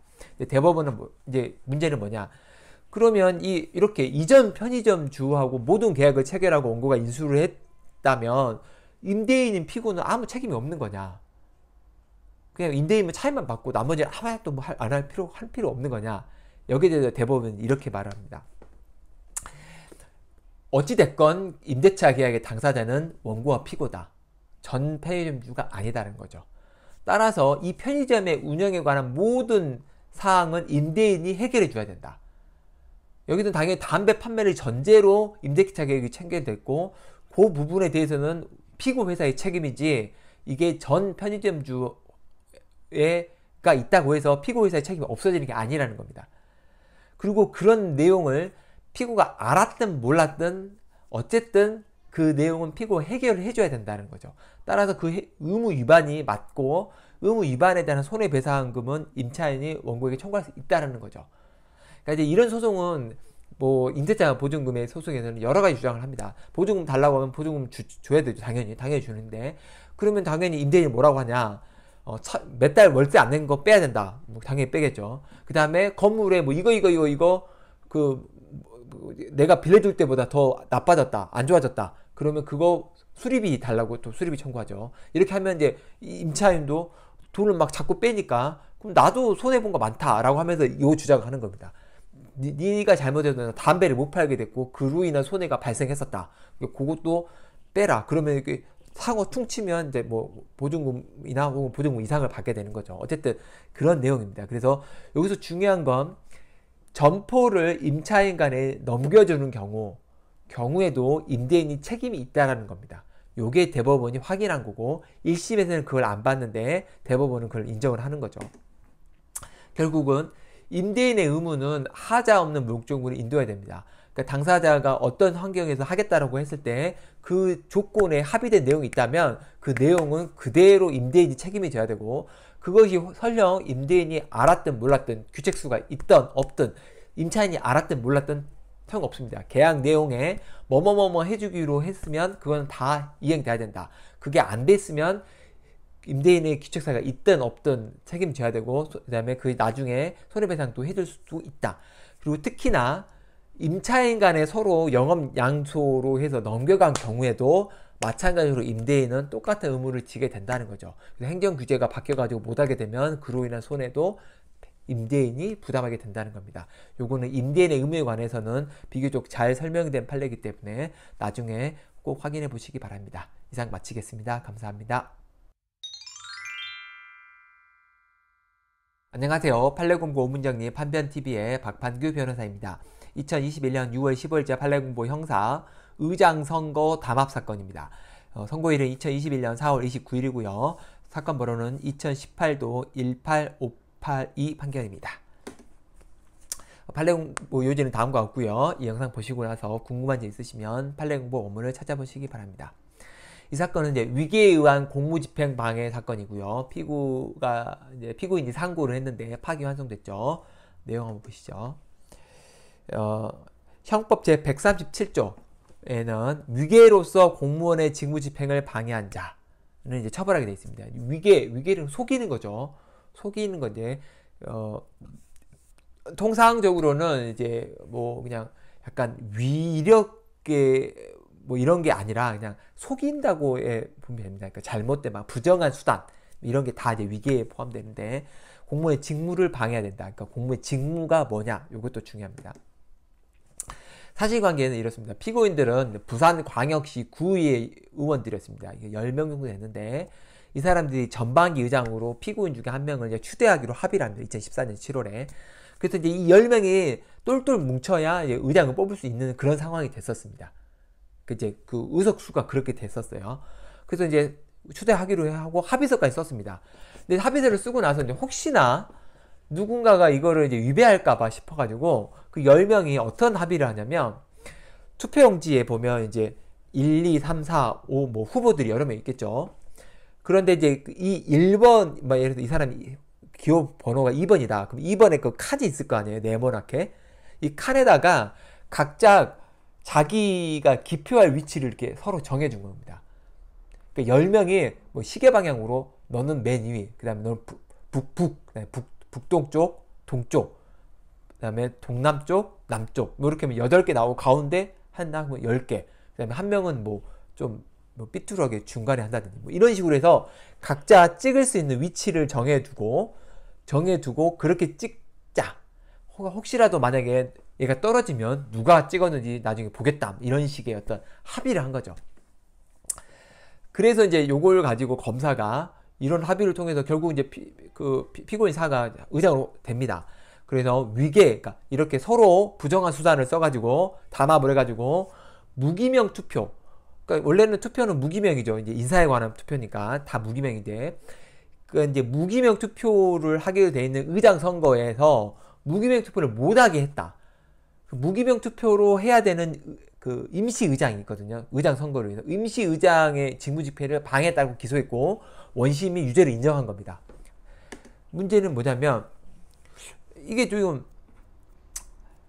Speaker 1: 대법원은 뭐 이제 문제는 뭐냐? 그러면 이 이렇게 이전 편의점 주하고 모든 계약을 체결하고 원고가 인수를 했다면 임대인인 피고는 아무 책임이 없는 거냐? 그냥 임대인은 차이만 받고 나머지 아무 것도 뭐 안 할 필요 할 필요 없는 거냐? 여기에 대해서 대법원은 이렇게 말합니다. 어찌됐건 임대차 계약의 당사자는 원고와 피고다. 전 편의점주가 아니다는 거죠. 따라서 이 편의점의 운영에 관한 모든 사항은 임대인이 해결해 줘야 된다. 여기는 당연히 담배 판매를 전제로 임대차 계획이 체결됐고 그 부분에 대해서는 피고 회사의 책임이지 이게 전 편의점주에가 있다고 해서 피고 회사의 책임이 없어지는 게 아니라는 겁니다. 그리고 그런 내용을 피고가 알았든 몰랐든 어쨌든 그 내용은 피고 해결을 해줘야 된다는 거죠. 따라서 그 의무 위반이 맞고 의무 위반에 대한 손해배상금은 임차인이 원고에게 청구할 수 있다는 거죠. 그러니까 이제 이런 소송은 뭐 임대차 보증금의 소송에서는 여러 가지 주장을 합니다. 보증금 달라고 하면 보증금 주, 줘야 되죠. 당연히 당연히 주는데 그러면 당연히 임대인이 뭐라고 하냐? 어, 몇달 월세 안 낸 거 빼야 된다. 뭐 당연히 빼겠죠. 그 다음에 건물에 뭐 이거 이거 이거 이거 그 뭐, 내가 빌려줄 때보다 더 나빠졌다, 안 좋아졌다. 그러면 그거 수리비 달라고 또 수리비 청구하죠. 이렇게 하면 이제 임차인도 돈을 막 자꾸 빼니까 그럼 나도 손해 본 거 많다라고 하면서 요 주장을 하는 겁니다. 니, 가 잘못해서 담배를 못 팔게 됐고 그로 인한 손해가 발생했었다. 그러니까 그것도 빼라. 그러면 이게 상어 퉁치면 이제 뭐 보증금이나 혹은 보증금 이상을 받게 되는 거죠. 어쨌든 그런 내용입니다. 그래서 여기서 중요한 건 점포를 임차인 간에 넘겨주는 경우 경우에도 임대인이 책임이 있다라는 겁니다. 요게 대법원이 확인한 거고 1심에서는 그걸 안 봤는데 대법원은 그걸 인정을 하는 거죠. 결국은 임대인의 의무는 하자 없는 목적으로 인도해야 됩니다. 그러니까 당사자가 어떤 환경에서 하겠다라고 했을 때 그 조건에 합의된 내용이 있다면 그 내용은 그대로 임대인이 책임이 져야 되고 그것이 설령 임대인이 알았든 몰랐든 규칙수가 있든 없든 임차인이 알았든 몰랐든 상관없습니다 계약 내용에 뭐뭐뭐뭐 해주기로 했으면 그건 다 이행돼야 된다. 그게 안 됐으면 임대인의 기책사가 있든 없든 책임져야 되고 그다음에 그 나중에 손해배상도 해줄 수도 있다. 그리고 특히나 임차인 간에 서로 영업 양소로 해서 넘겨간 경우에도 마찬가지로 임대인은 똑같은 의무를 지게 된다는 거죠. 행정 규제가 바뀌어가지고 못하게 되면 그로 인한 손해도 임대인이 부담하게 된다는 겁니다. 요거는 임대인의 의무에 관해서는 비교적 잘 설명된 판례이기 때문에 나중에 꼭 확인해 보시기 바랍니다. 이상 마치겠습니다. 감사합니다. 안녕하세요. 판례공부 오문정리 판변TV의 박판규 변호사입니다. 2021년 6월 15일자 판례공부 형사 의장 선거 담합 사건입니다. 어, 선고일은 2021년 4월 29일이고요. 사건 번호는 2018도 1858 482 판결입니다. 판례 공부 뭐 요지는 다음과 같고요. 이 영상 보시고 나서 궁금한 점 있으시면 판례 공부 원문을 찾아보시기 바랍니다. 이 사건은 이제 위기에 의한 공무집행 방해 사건이고요. 피고가 이제 피고인이 상고를 했는데 파기 환송됐죠. 내용 한번 보시죠. 어, 형법 제 137조에는 위계로서 공무원의 직무집행을 방해한 자는 이제 처벌하게 되어 있습니다. 위계, 위계를 속이는 거죠. 속이는 건데 어 통상적으로는 이제 뭐 그냥 약간 위력의 뭐 이런 게 아니라 그냥 속인다고 예, 보면 됩니다. 그러니까 잘못된 막 부정한 수단 이런 게 다 이제 위계에 포함되는데 공무원의 직무를 방해해야 된다. 그러니까 공무원의 직무가 뭐냐 이것도 중요합니다. 사실관계는 이렇습니다. 피고인들은 부산광역시 구의 의원들이었습니다. 이게 10명 정도 됐는데 이 사람들이 전반기 의장으로 피고인 중에 한 명을 이제 추대하기로 합의를 합니다. 2014년 7월에. 그래서 이제 이 10명이 똘똘 뭉쳐야 의장을 뽑을 수 있는 그런 상황이 됐었습니다. 그 이제 그 의석수가 그렇게 됐었어요. 그래서 이제 추대하기로 하고 합의서까지 썼습니다. 근데 합의서를 쓰고 나서 이제 혹시나 누군가가 이거를 이제 위배할까봐 싶어가지고 그 10명이 어떤 합의를 하냐면 투표용지에 보면 이제 1, 2, 3, 4, 5 뭐 후보들이 여러 명 있겠죠. 그런데 이제 이 1번, 뭐 예를 들어 이 사람이 기호 번호가 2번이다. 그럼 2번에 그 칸이 있을 거 아니에요? 네모나게. 이 칸에다가 각자 자기가 기표할 위치를 이렇게 서로 정해준 겁니다. 그러니까 10명이 뭐 시계 방향으로 너는 맨 위, 그 다음에 너는 북, 북, 북, 북, 북동쪽, 동쪽, 그 다음에 동남쪽, 남쪽, 뭐 이렇게 하면 8개 나오고 가운데 하면 10개, 그 다음에 한 명은 뭐좀 뭐 삐뚤하게 중간에 한다든지 뭐 이런 식으로 해서 각자 찍을 수 있는 위치를 정해두고 정해두고 그렇게 찍자 혹시라도 만약에 얘가 떨어지면 누가 찍었는지 나중에 보겠다 이런 식의 어떤 합의를 한 거죠 그래서 이제 요걸 가지고 검사가 이런 합의를 통해서 결국 이제 피, 그 피고인 사가 의장으로 됩니다 그래서 위계 그러니까 이렇게 서로 부정한 수단을 써가지고 담합을 해가지고 무기명 투표 그러니까 원래는 투표는 무기명이죠. 이제 인사에 관한 투표니까 다 무기명인데 그 이제 무기명 투표를 하게 돼 있는 의장 선거에서 무기명 투표를 못하게 했다. 그 무기명 투표로 해야 되는 그 임시 의장이 있거든요. 의장 선거로 인해서 임시 의장의 직무집행을 방해했다고 기소했고 원심이 유죄를 인정한 겁니다. 문제는 뭐냐면 이게 지금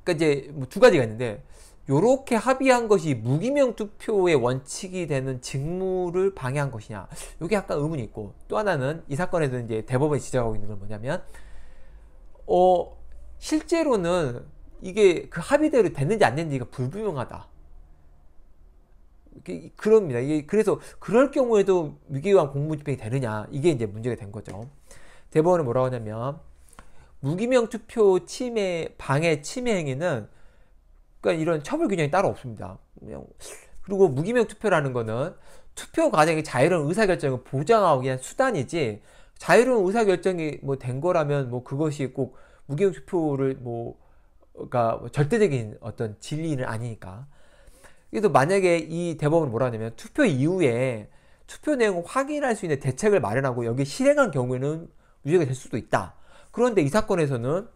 Speaker 1: 그러니까 이제 뭐두 가지가 있는데 이렇게 합의한 것이 무기명 투표의 원칙이 되는 직무를 방해한 것이냐 요게 약간 의문이 있고 또 하나는 이 사건에서 이제 대법원이 지적하고 있는 건 뭐냐면 어 실제로는 이게 그 합의대로 됐는지 안 됐는지가 불분명하다 그, 그럽니다 이게 그래서 그럴 경우에도 위계위 공무집행이 되느냐 이게 이제 문제가 된 거죠 대법원은 뭐라고 하냐면 무기명 투표 침해 방해 침해 행위는 그러니까 이런 처벌 규정이 따로 없습니다. 그리고 무기명 투표라는 거는 투표 과정의 자유로운 의사결정을 보장하기 위한 수단이지 자유로운 의사결정이 뭐 된 거라면 뭐 그것이 꼭 무기명 투표를 뭐 그러니까 뭐 절대적인 어떤 진리는 아니니까. 그래도 만약에 이대법원 뭐라 하냐면 투표 이후에 투표 내용을 확인할 수 있는 대책을 마련하고 여기 실행한 경우에는 유죄가 될 수도 있다. 그런데 이 사건에서는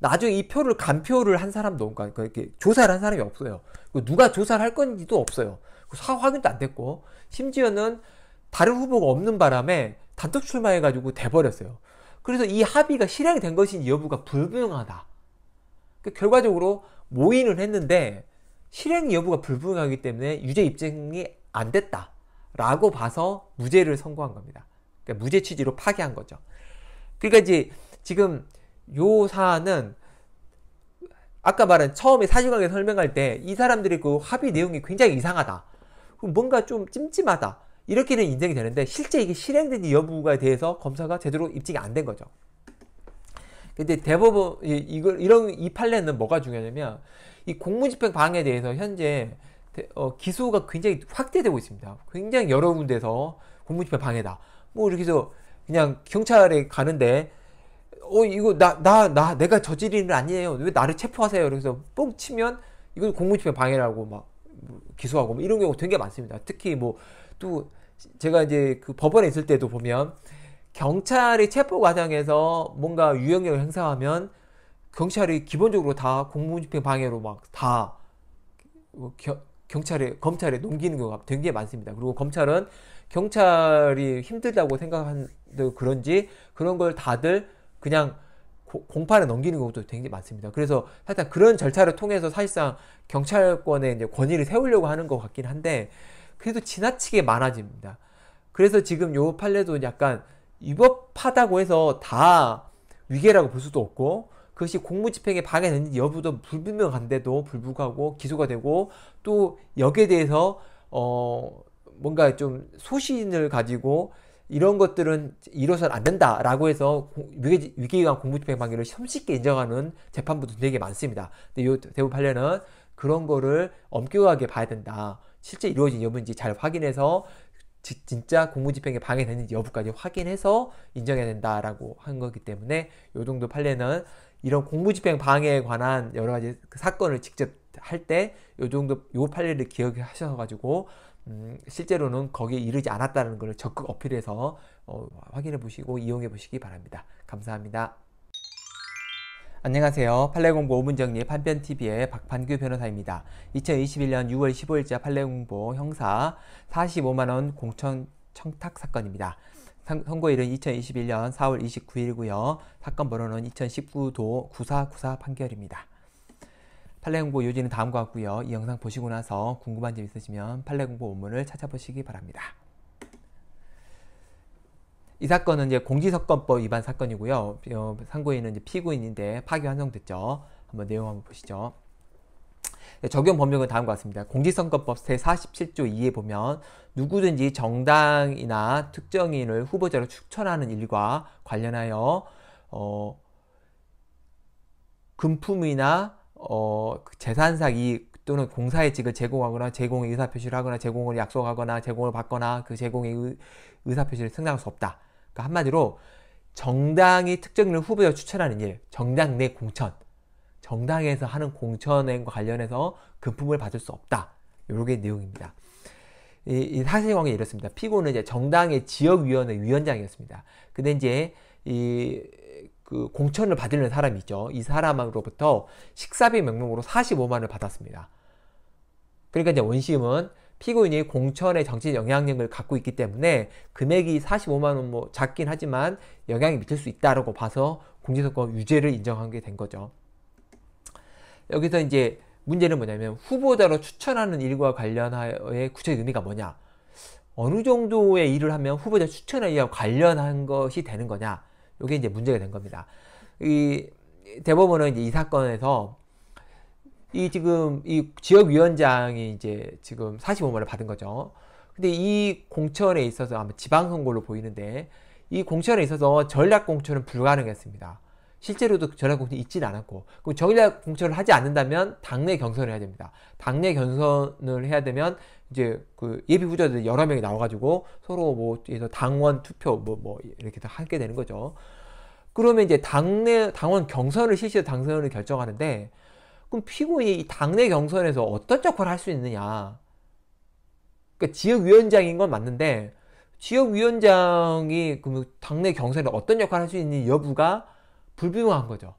Speaker 1: 나중에 이 표를 간표를 한 사람도 그러니까 조사를 한 사람이 없어요. 누가 조사를 할 건지도 없어요. 그 사 확인도 안 됐고 심지어는 다른 후보가 없는 바람에 단독 출마해가지고 돼버렸어요. 그래서 이 합의가 실행된 이 것인지 여부가 불분명하다. 그러니까 결과적으로 모인을 했는데 실행 여부가 불분명하기 때문에 유죄 입증이 안 됐다. 라고 봐서 무죄를 선고한 겁니다. 그러니까 무죄 취지로 파기한 거죠. 그러니까 이제 지금 요 사안은 아까 말한 처음에 사실관계 설명할 때 이 사람들이 그 합의 내용이 굉장히 이상하다. 뭔가 좀 찜찜하다. 이렇게는 인정이 되는데 실제 이게 실행된지 여부에 대해서 검사가 제대로 입증이 안 된 거죠. 근데 대법원 이걸 이런 이 판례는 뭐가 중요하냐면 이 공무집행 방해에 대해서 현재 어, 기소가 굉장히 확대되고 있습니다. 굉장히 여러 군데서 공무집행 방해다. 뭐 이렇게 해서 그냥 경찰에 가는데 어 이거 나 나 나 내가 저지른일 아니에요. 왜 나를 체포하세요? 그래서 뻥 치면 이거 공무집행 방해라고 막 기소하고 뭐 이런 경우 되게 많습니다. 특히 뭐 또 제가 이제 그 법원에 있을 때도 보면 경찰이 체포 과정에서 뭔가 유형력을 행사하면 경찰이 기본적으로 다 공무집행 방해로 막 다 경찰에 검찰에 넘기는 경우가 되게 많습니다. 그리고 검찰은 경찰이 힘들다고 생각한 그런지 그런 걸 다들 그냥 고, 공판에 넘기는 것도 굉장히 많습니다. 그래서 살짝 그런 절차를 통해서 사실상 경찰권의 이제 권위를 세우려고 하는 것 같긴 한데 그래도 지나치게 많아집니다. 그래서 지금 요 판례도 약간 위법하다고 해서 다 위계라고 볼 수도 없고 그것이 공무집행에 방해되는지 여부도 불분명한데도 불구하고 기소가 되고 또 여기에 대해서 어 뭔가 좀 소신을 가지고 이런 것들은 이뤄선 안 된다라고 해서 위기, 위기관 공무집행 방해를 섬 쉽게 인정하는 재판부도 되게 많습니다. 근데 이 대법 판례는 그런 거를 엄격하게 봐야 된다. 실제 이루어진 여부인지 잘 확인해서 지, 진짜 공무집행에 방해되는지 여부까지 확인해서 인정해야 된다라고 한 거기 때문에 요 정도 판례는 이런 공무집행 방해에 관한 여러 가지 그 사건을 직접 할 때 요 정도 요 판례를 기억하셔가지고 음, 실제로는 거기에 이르지 않았다는 것을 적극 어필해서 어, 확인해 보시고 이용해 보시기 바랍니다. 감사합니다. 안녕하세요. 판례공보 5문 정립 한편TV의 박판규 변호사입니다. 2021년 6월 15일자 판례공보 형사 45만원 공천 청탁 사건입니다. 선고일은 2021년 4월 29일이고요. 사건 번호는 2019도 9494 판결입니다. 팔레 공고 요지는 다음과 같고요. 이 영상 보시고 나서 궁금한 점 있으시면 팔레 공고 원문을 찾아보시기 바랍니다. 이 사건은 이제 공직선거법 위반 사건이고요. 어, 상고인은 이제 피고인인데 파기 환송됐죠. 한번 내용 한번 보시죠. 네, 적용 법령은 다음과 같습니다. 공직선거법 제47조 2에 보면 누구든지 정당이나 특정인을 후보자로 추천하는 일과 관련하여 어, 금품이나 어, 그 재산상 이익 또는 공사의 직을 제공하거나 제공의 의사표시를 하거나 제공을 약속하거나 제공을 받거나 그 제공의 의사표시를 승낙할 수 없다. 그러니까 한마디로 정당이 특정 인을 후보자 추천하는 일, 정당 내 공천, 정당에서 하는 공천행과 관련해서 금품을 받을 수 없다. 요게 렇 내용입니다. 이, 이 사실관계 이렇습니다. 피고는 이제 정당의 지역위원회 위원장이었습니다. 근데 이제 이그 공천을 받으려는 사람이죠. 이 사람으로부터 식사비 명목으로 45만 원을 받았습니다. 그러니까 이제 원심은 피고인이 공천의 정치적 영향력을 갖고 있기 때문에 금액이 45만 원 뭐 작긴 하지만 영향이 미칠 수 있다라고 봐서 공직선거 유죄를 인정하게 된 거죠. 여기서 이제 문제는 뭐냐면 후보자로 추천하는 일과 관련하여의 구체적 의미가 뭐냐? 어느 정도의 일을 하면 후보자 추천하기와 관련한 것이 되는 거냐? 이게 이제 문제가 된 겁니다. 이 대법원은 이제 이 사건에서 이 지금 이 지역위원장이 이제 지금 45만 을 받은 거죠. 근데 이 공천에 있어서 아마 지방선거로 보이는데 이 공천에 있어서 전략공천은 불가능했습니다. 실제로도 전략공천이 있진 않았고 그럼 전략 공천을 하지 않는다면 당내 경선을 해야 됩니다. 당내 경선을 해야 되면 이제 그 예비 후보자들 여러 명이 나와가지고 서로 뭐 당원 투표 뭐뭐 뭐 이렇게 다 하게 되는 거죠. 그러면 이제 당내 당원 경선을 실시해 당선을 결정하는데 그럼 피고인이 당내 경선에서 어떤 역할을 할 수 있느냐? 그러니까 지역위원장인 건 맞는데 지역위원장이 그 당내 경선에 어떤 역할을 할 수 있는 여부가 불분명한 거죠.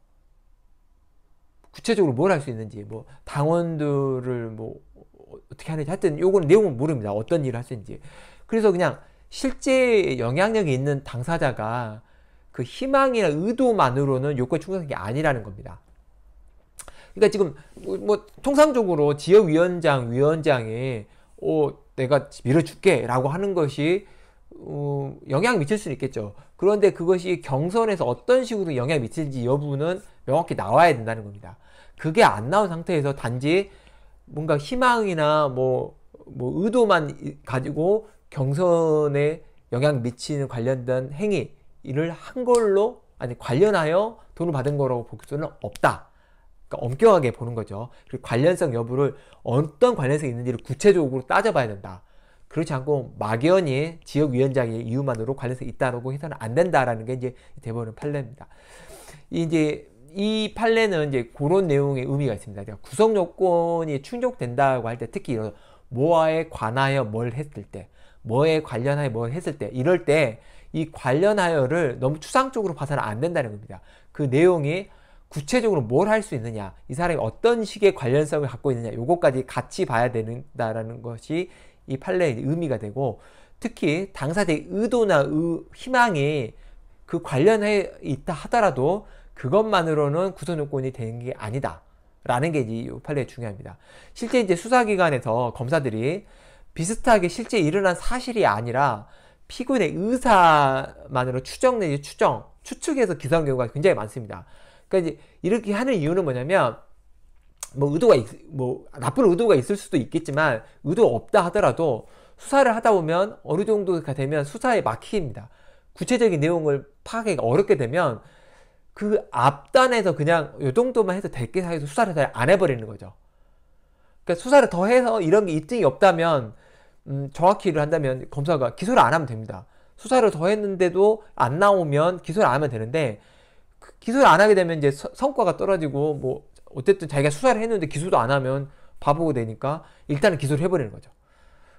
Speaker 1: 구체적으로 뭘 할 수 있는지 뭐 당원들을 뭐 어떻게 하는지 하여튼 요거 내용은 모릅니다. 어떤 일을 할 수 있는지. 그래서 그냥 실제 영향력이 있는 당사자가 그 희망이나 의도만으로는 요건 충족한 게 아니라는 겁니다. 그러니까 지금 뭐, 뭐 통상적으로 지역위원장, 위원장이 어, 내가 밀어줄게 라고 하는 것이 어, 영향 미칠 수는 있겠죠. 그런데 그것이 경선에서 어떤 식으로 영향을 미칠지 여부는 명확히 나와야 된다는 겁니다. 그게 안 나온 상태에서 단지 뭔가 희망이나 뭐, 뭐 의도만 가지고 경선에 영향 미치는 관련된 행위, 일한 걸로, 아니, 관련하여 돈을 받은 거라고 볼 수는 없다. 그러니까 엄격하게 보는 거죠. 그리고 관련성 여부를 어떤 관련성이 있는지를 구체적으로 따져봐야 된다. 그렇지 않고 막연히 지역위원장의 이유만으로 관련성이 있다라고 해서는 안 된다라는 게 이제 대법원 의 판례입니다. 이제 이 판례는 이제 그런 내용의 의미가 있습니다. 그러니까 구성 요건이 충족된다고 할 때 특히 이런 뭐에 관하여 뭘 했을 때, 뭐에 관련하여 뭘 했을 때, 이럴 때 이 관련하여를 너무 추상적으로 봐서는 안 된다는 겁니다. 그 내용이 구체적으로 뭘 할 수 있느냐, 이 사람이 어떤 식의 관련성을 갖고 있느냐, 요것까지 같이 봐야 된다라는 것이 이 판례의 의미가 되고 특히 당사자의 의도나 의, 희망이 그 관련해 있다 하더라도 그것만으로는 구속 요건이 되는 게 아니다. 라는 게 이 판례 중요합니다. 실제 이제 수사기관에서 검사들이 비슷하게 실제 일어난 사실이 아니라 피고의 의사만으로 추정 내지 추정, 추측해서 기소한 경우가 굉장히 많습니다. 그러니까 이제 이렇게 하는 이유는 뭐냐면 뭐 의도가 있, 뭐 나쁜 의도가 있을 수도 있겠지만 의도 없다 하더라도 수사를 하다 보면 어느 정도가 되면 수사에 막힙니다. 구체적인 내용을 파악하기 어렵게 되면 그 앞단에서 그냥 요 정도만 해서 대게 사이에서 수사를 잘 안 해버리는 거죠. 그러니까 수사를 더 해서 이런 게 있등이 없다면 음, 정확히 일을 한다면 검사가 기소를 안 하면 됩니다. 수사를 더 했는데도 안 나오면 기소를 안 하면 되는데 그 기소를 안 하게 되면 이제 성과가 떨어지고 뭐 어쨌든 자기가 수사를 했는데 기소도 안 하면 바보가 되니까 일단은 기소를 해버리는 거죠.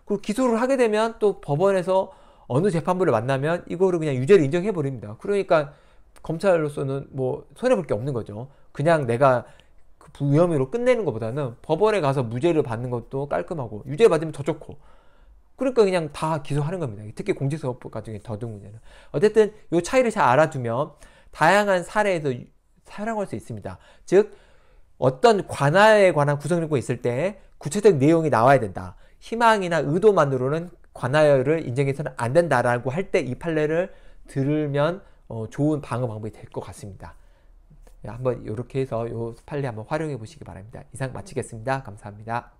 Speaker 1: 그리고 기소를 하게 되면 또 법원에서 어느 재판부를 만나면 이거를 그냥 유죄를 인정해 버립니다. 그러니까 검찰로서는 뭐 손해 볼 게 없는 거죠. 그냥 내가 그 위험으로 끝내는 것보다는 법원에 가서 무죄를 받는 것도 깔끔하고 유죄 받으면 더 좋고 그러니까 그냥 다 기소하는 겁니다. 특히 공직사법 같은 게더듬욱 문제는 어쨌든 요 차이를 잘 알아두면 다양한 사례에서 사용할 수 있습니다. 즉 어떤 관할에 관한 구성요건이 있을 때 구체적 내용이 나와야 된다. 희망이나 의도만으로는 관하여를 인정해서는 안 된다라고 할 때 이 판례를 들으면 어, 좋은 방어 방법이 될 것 같습니다. 네, 한번 이렇게 해서 이 판례 한번 활용해 보시기 바랍니다. 이상 마치겠습니다. 감사합니다.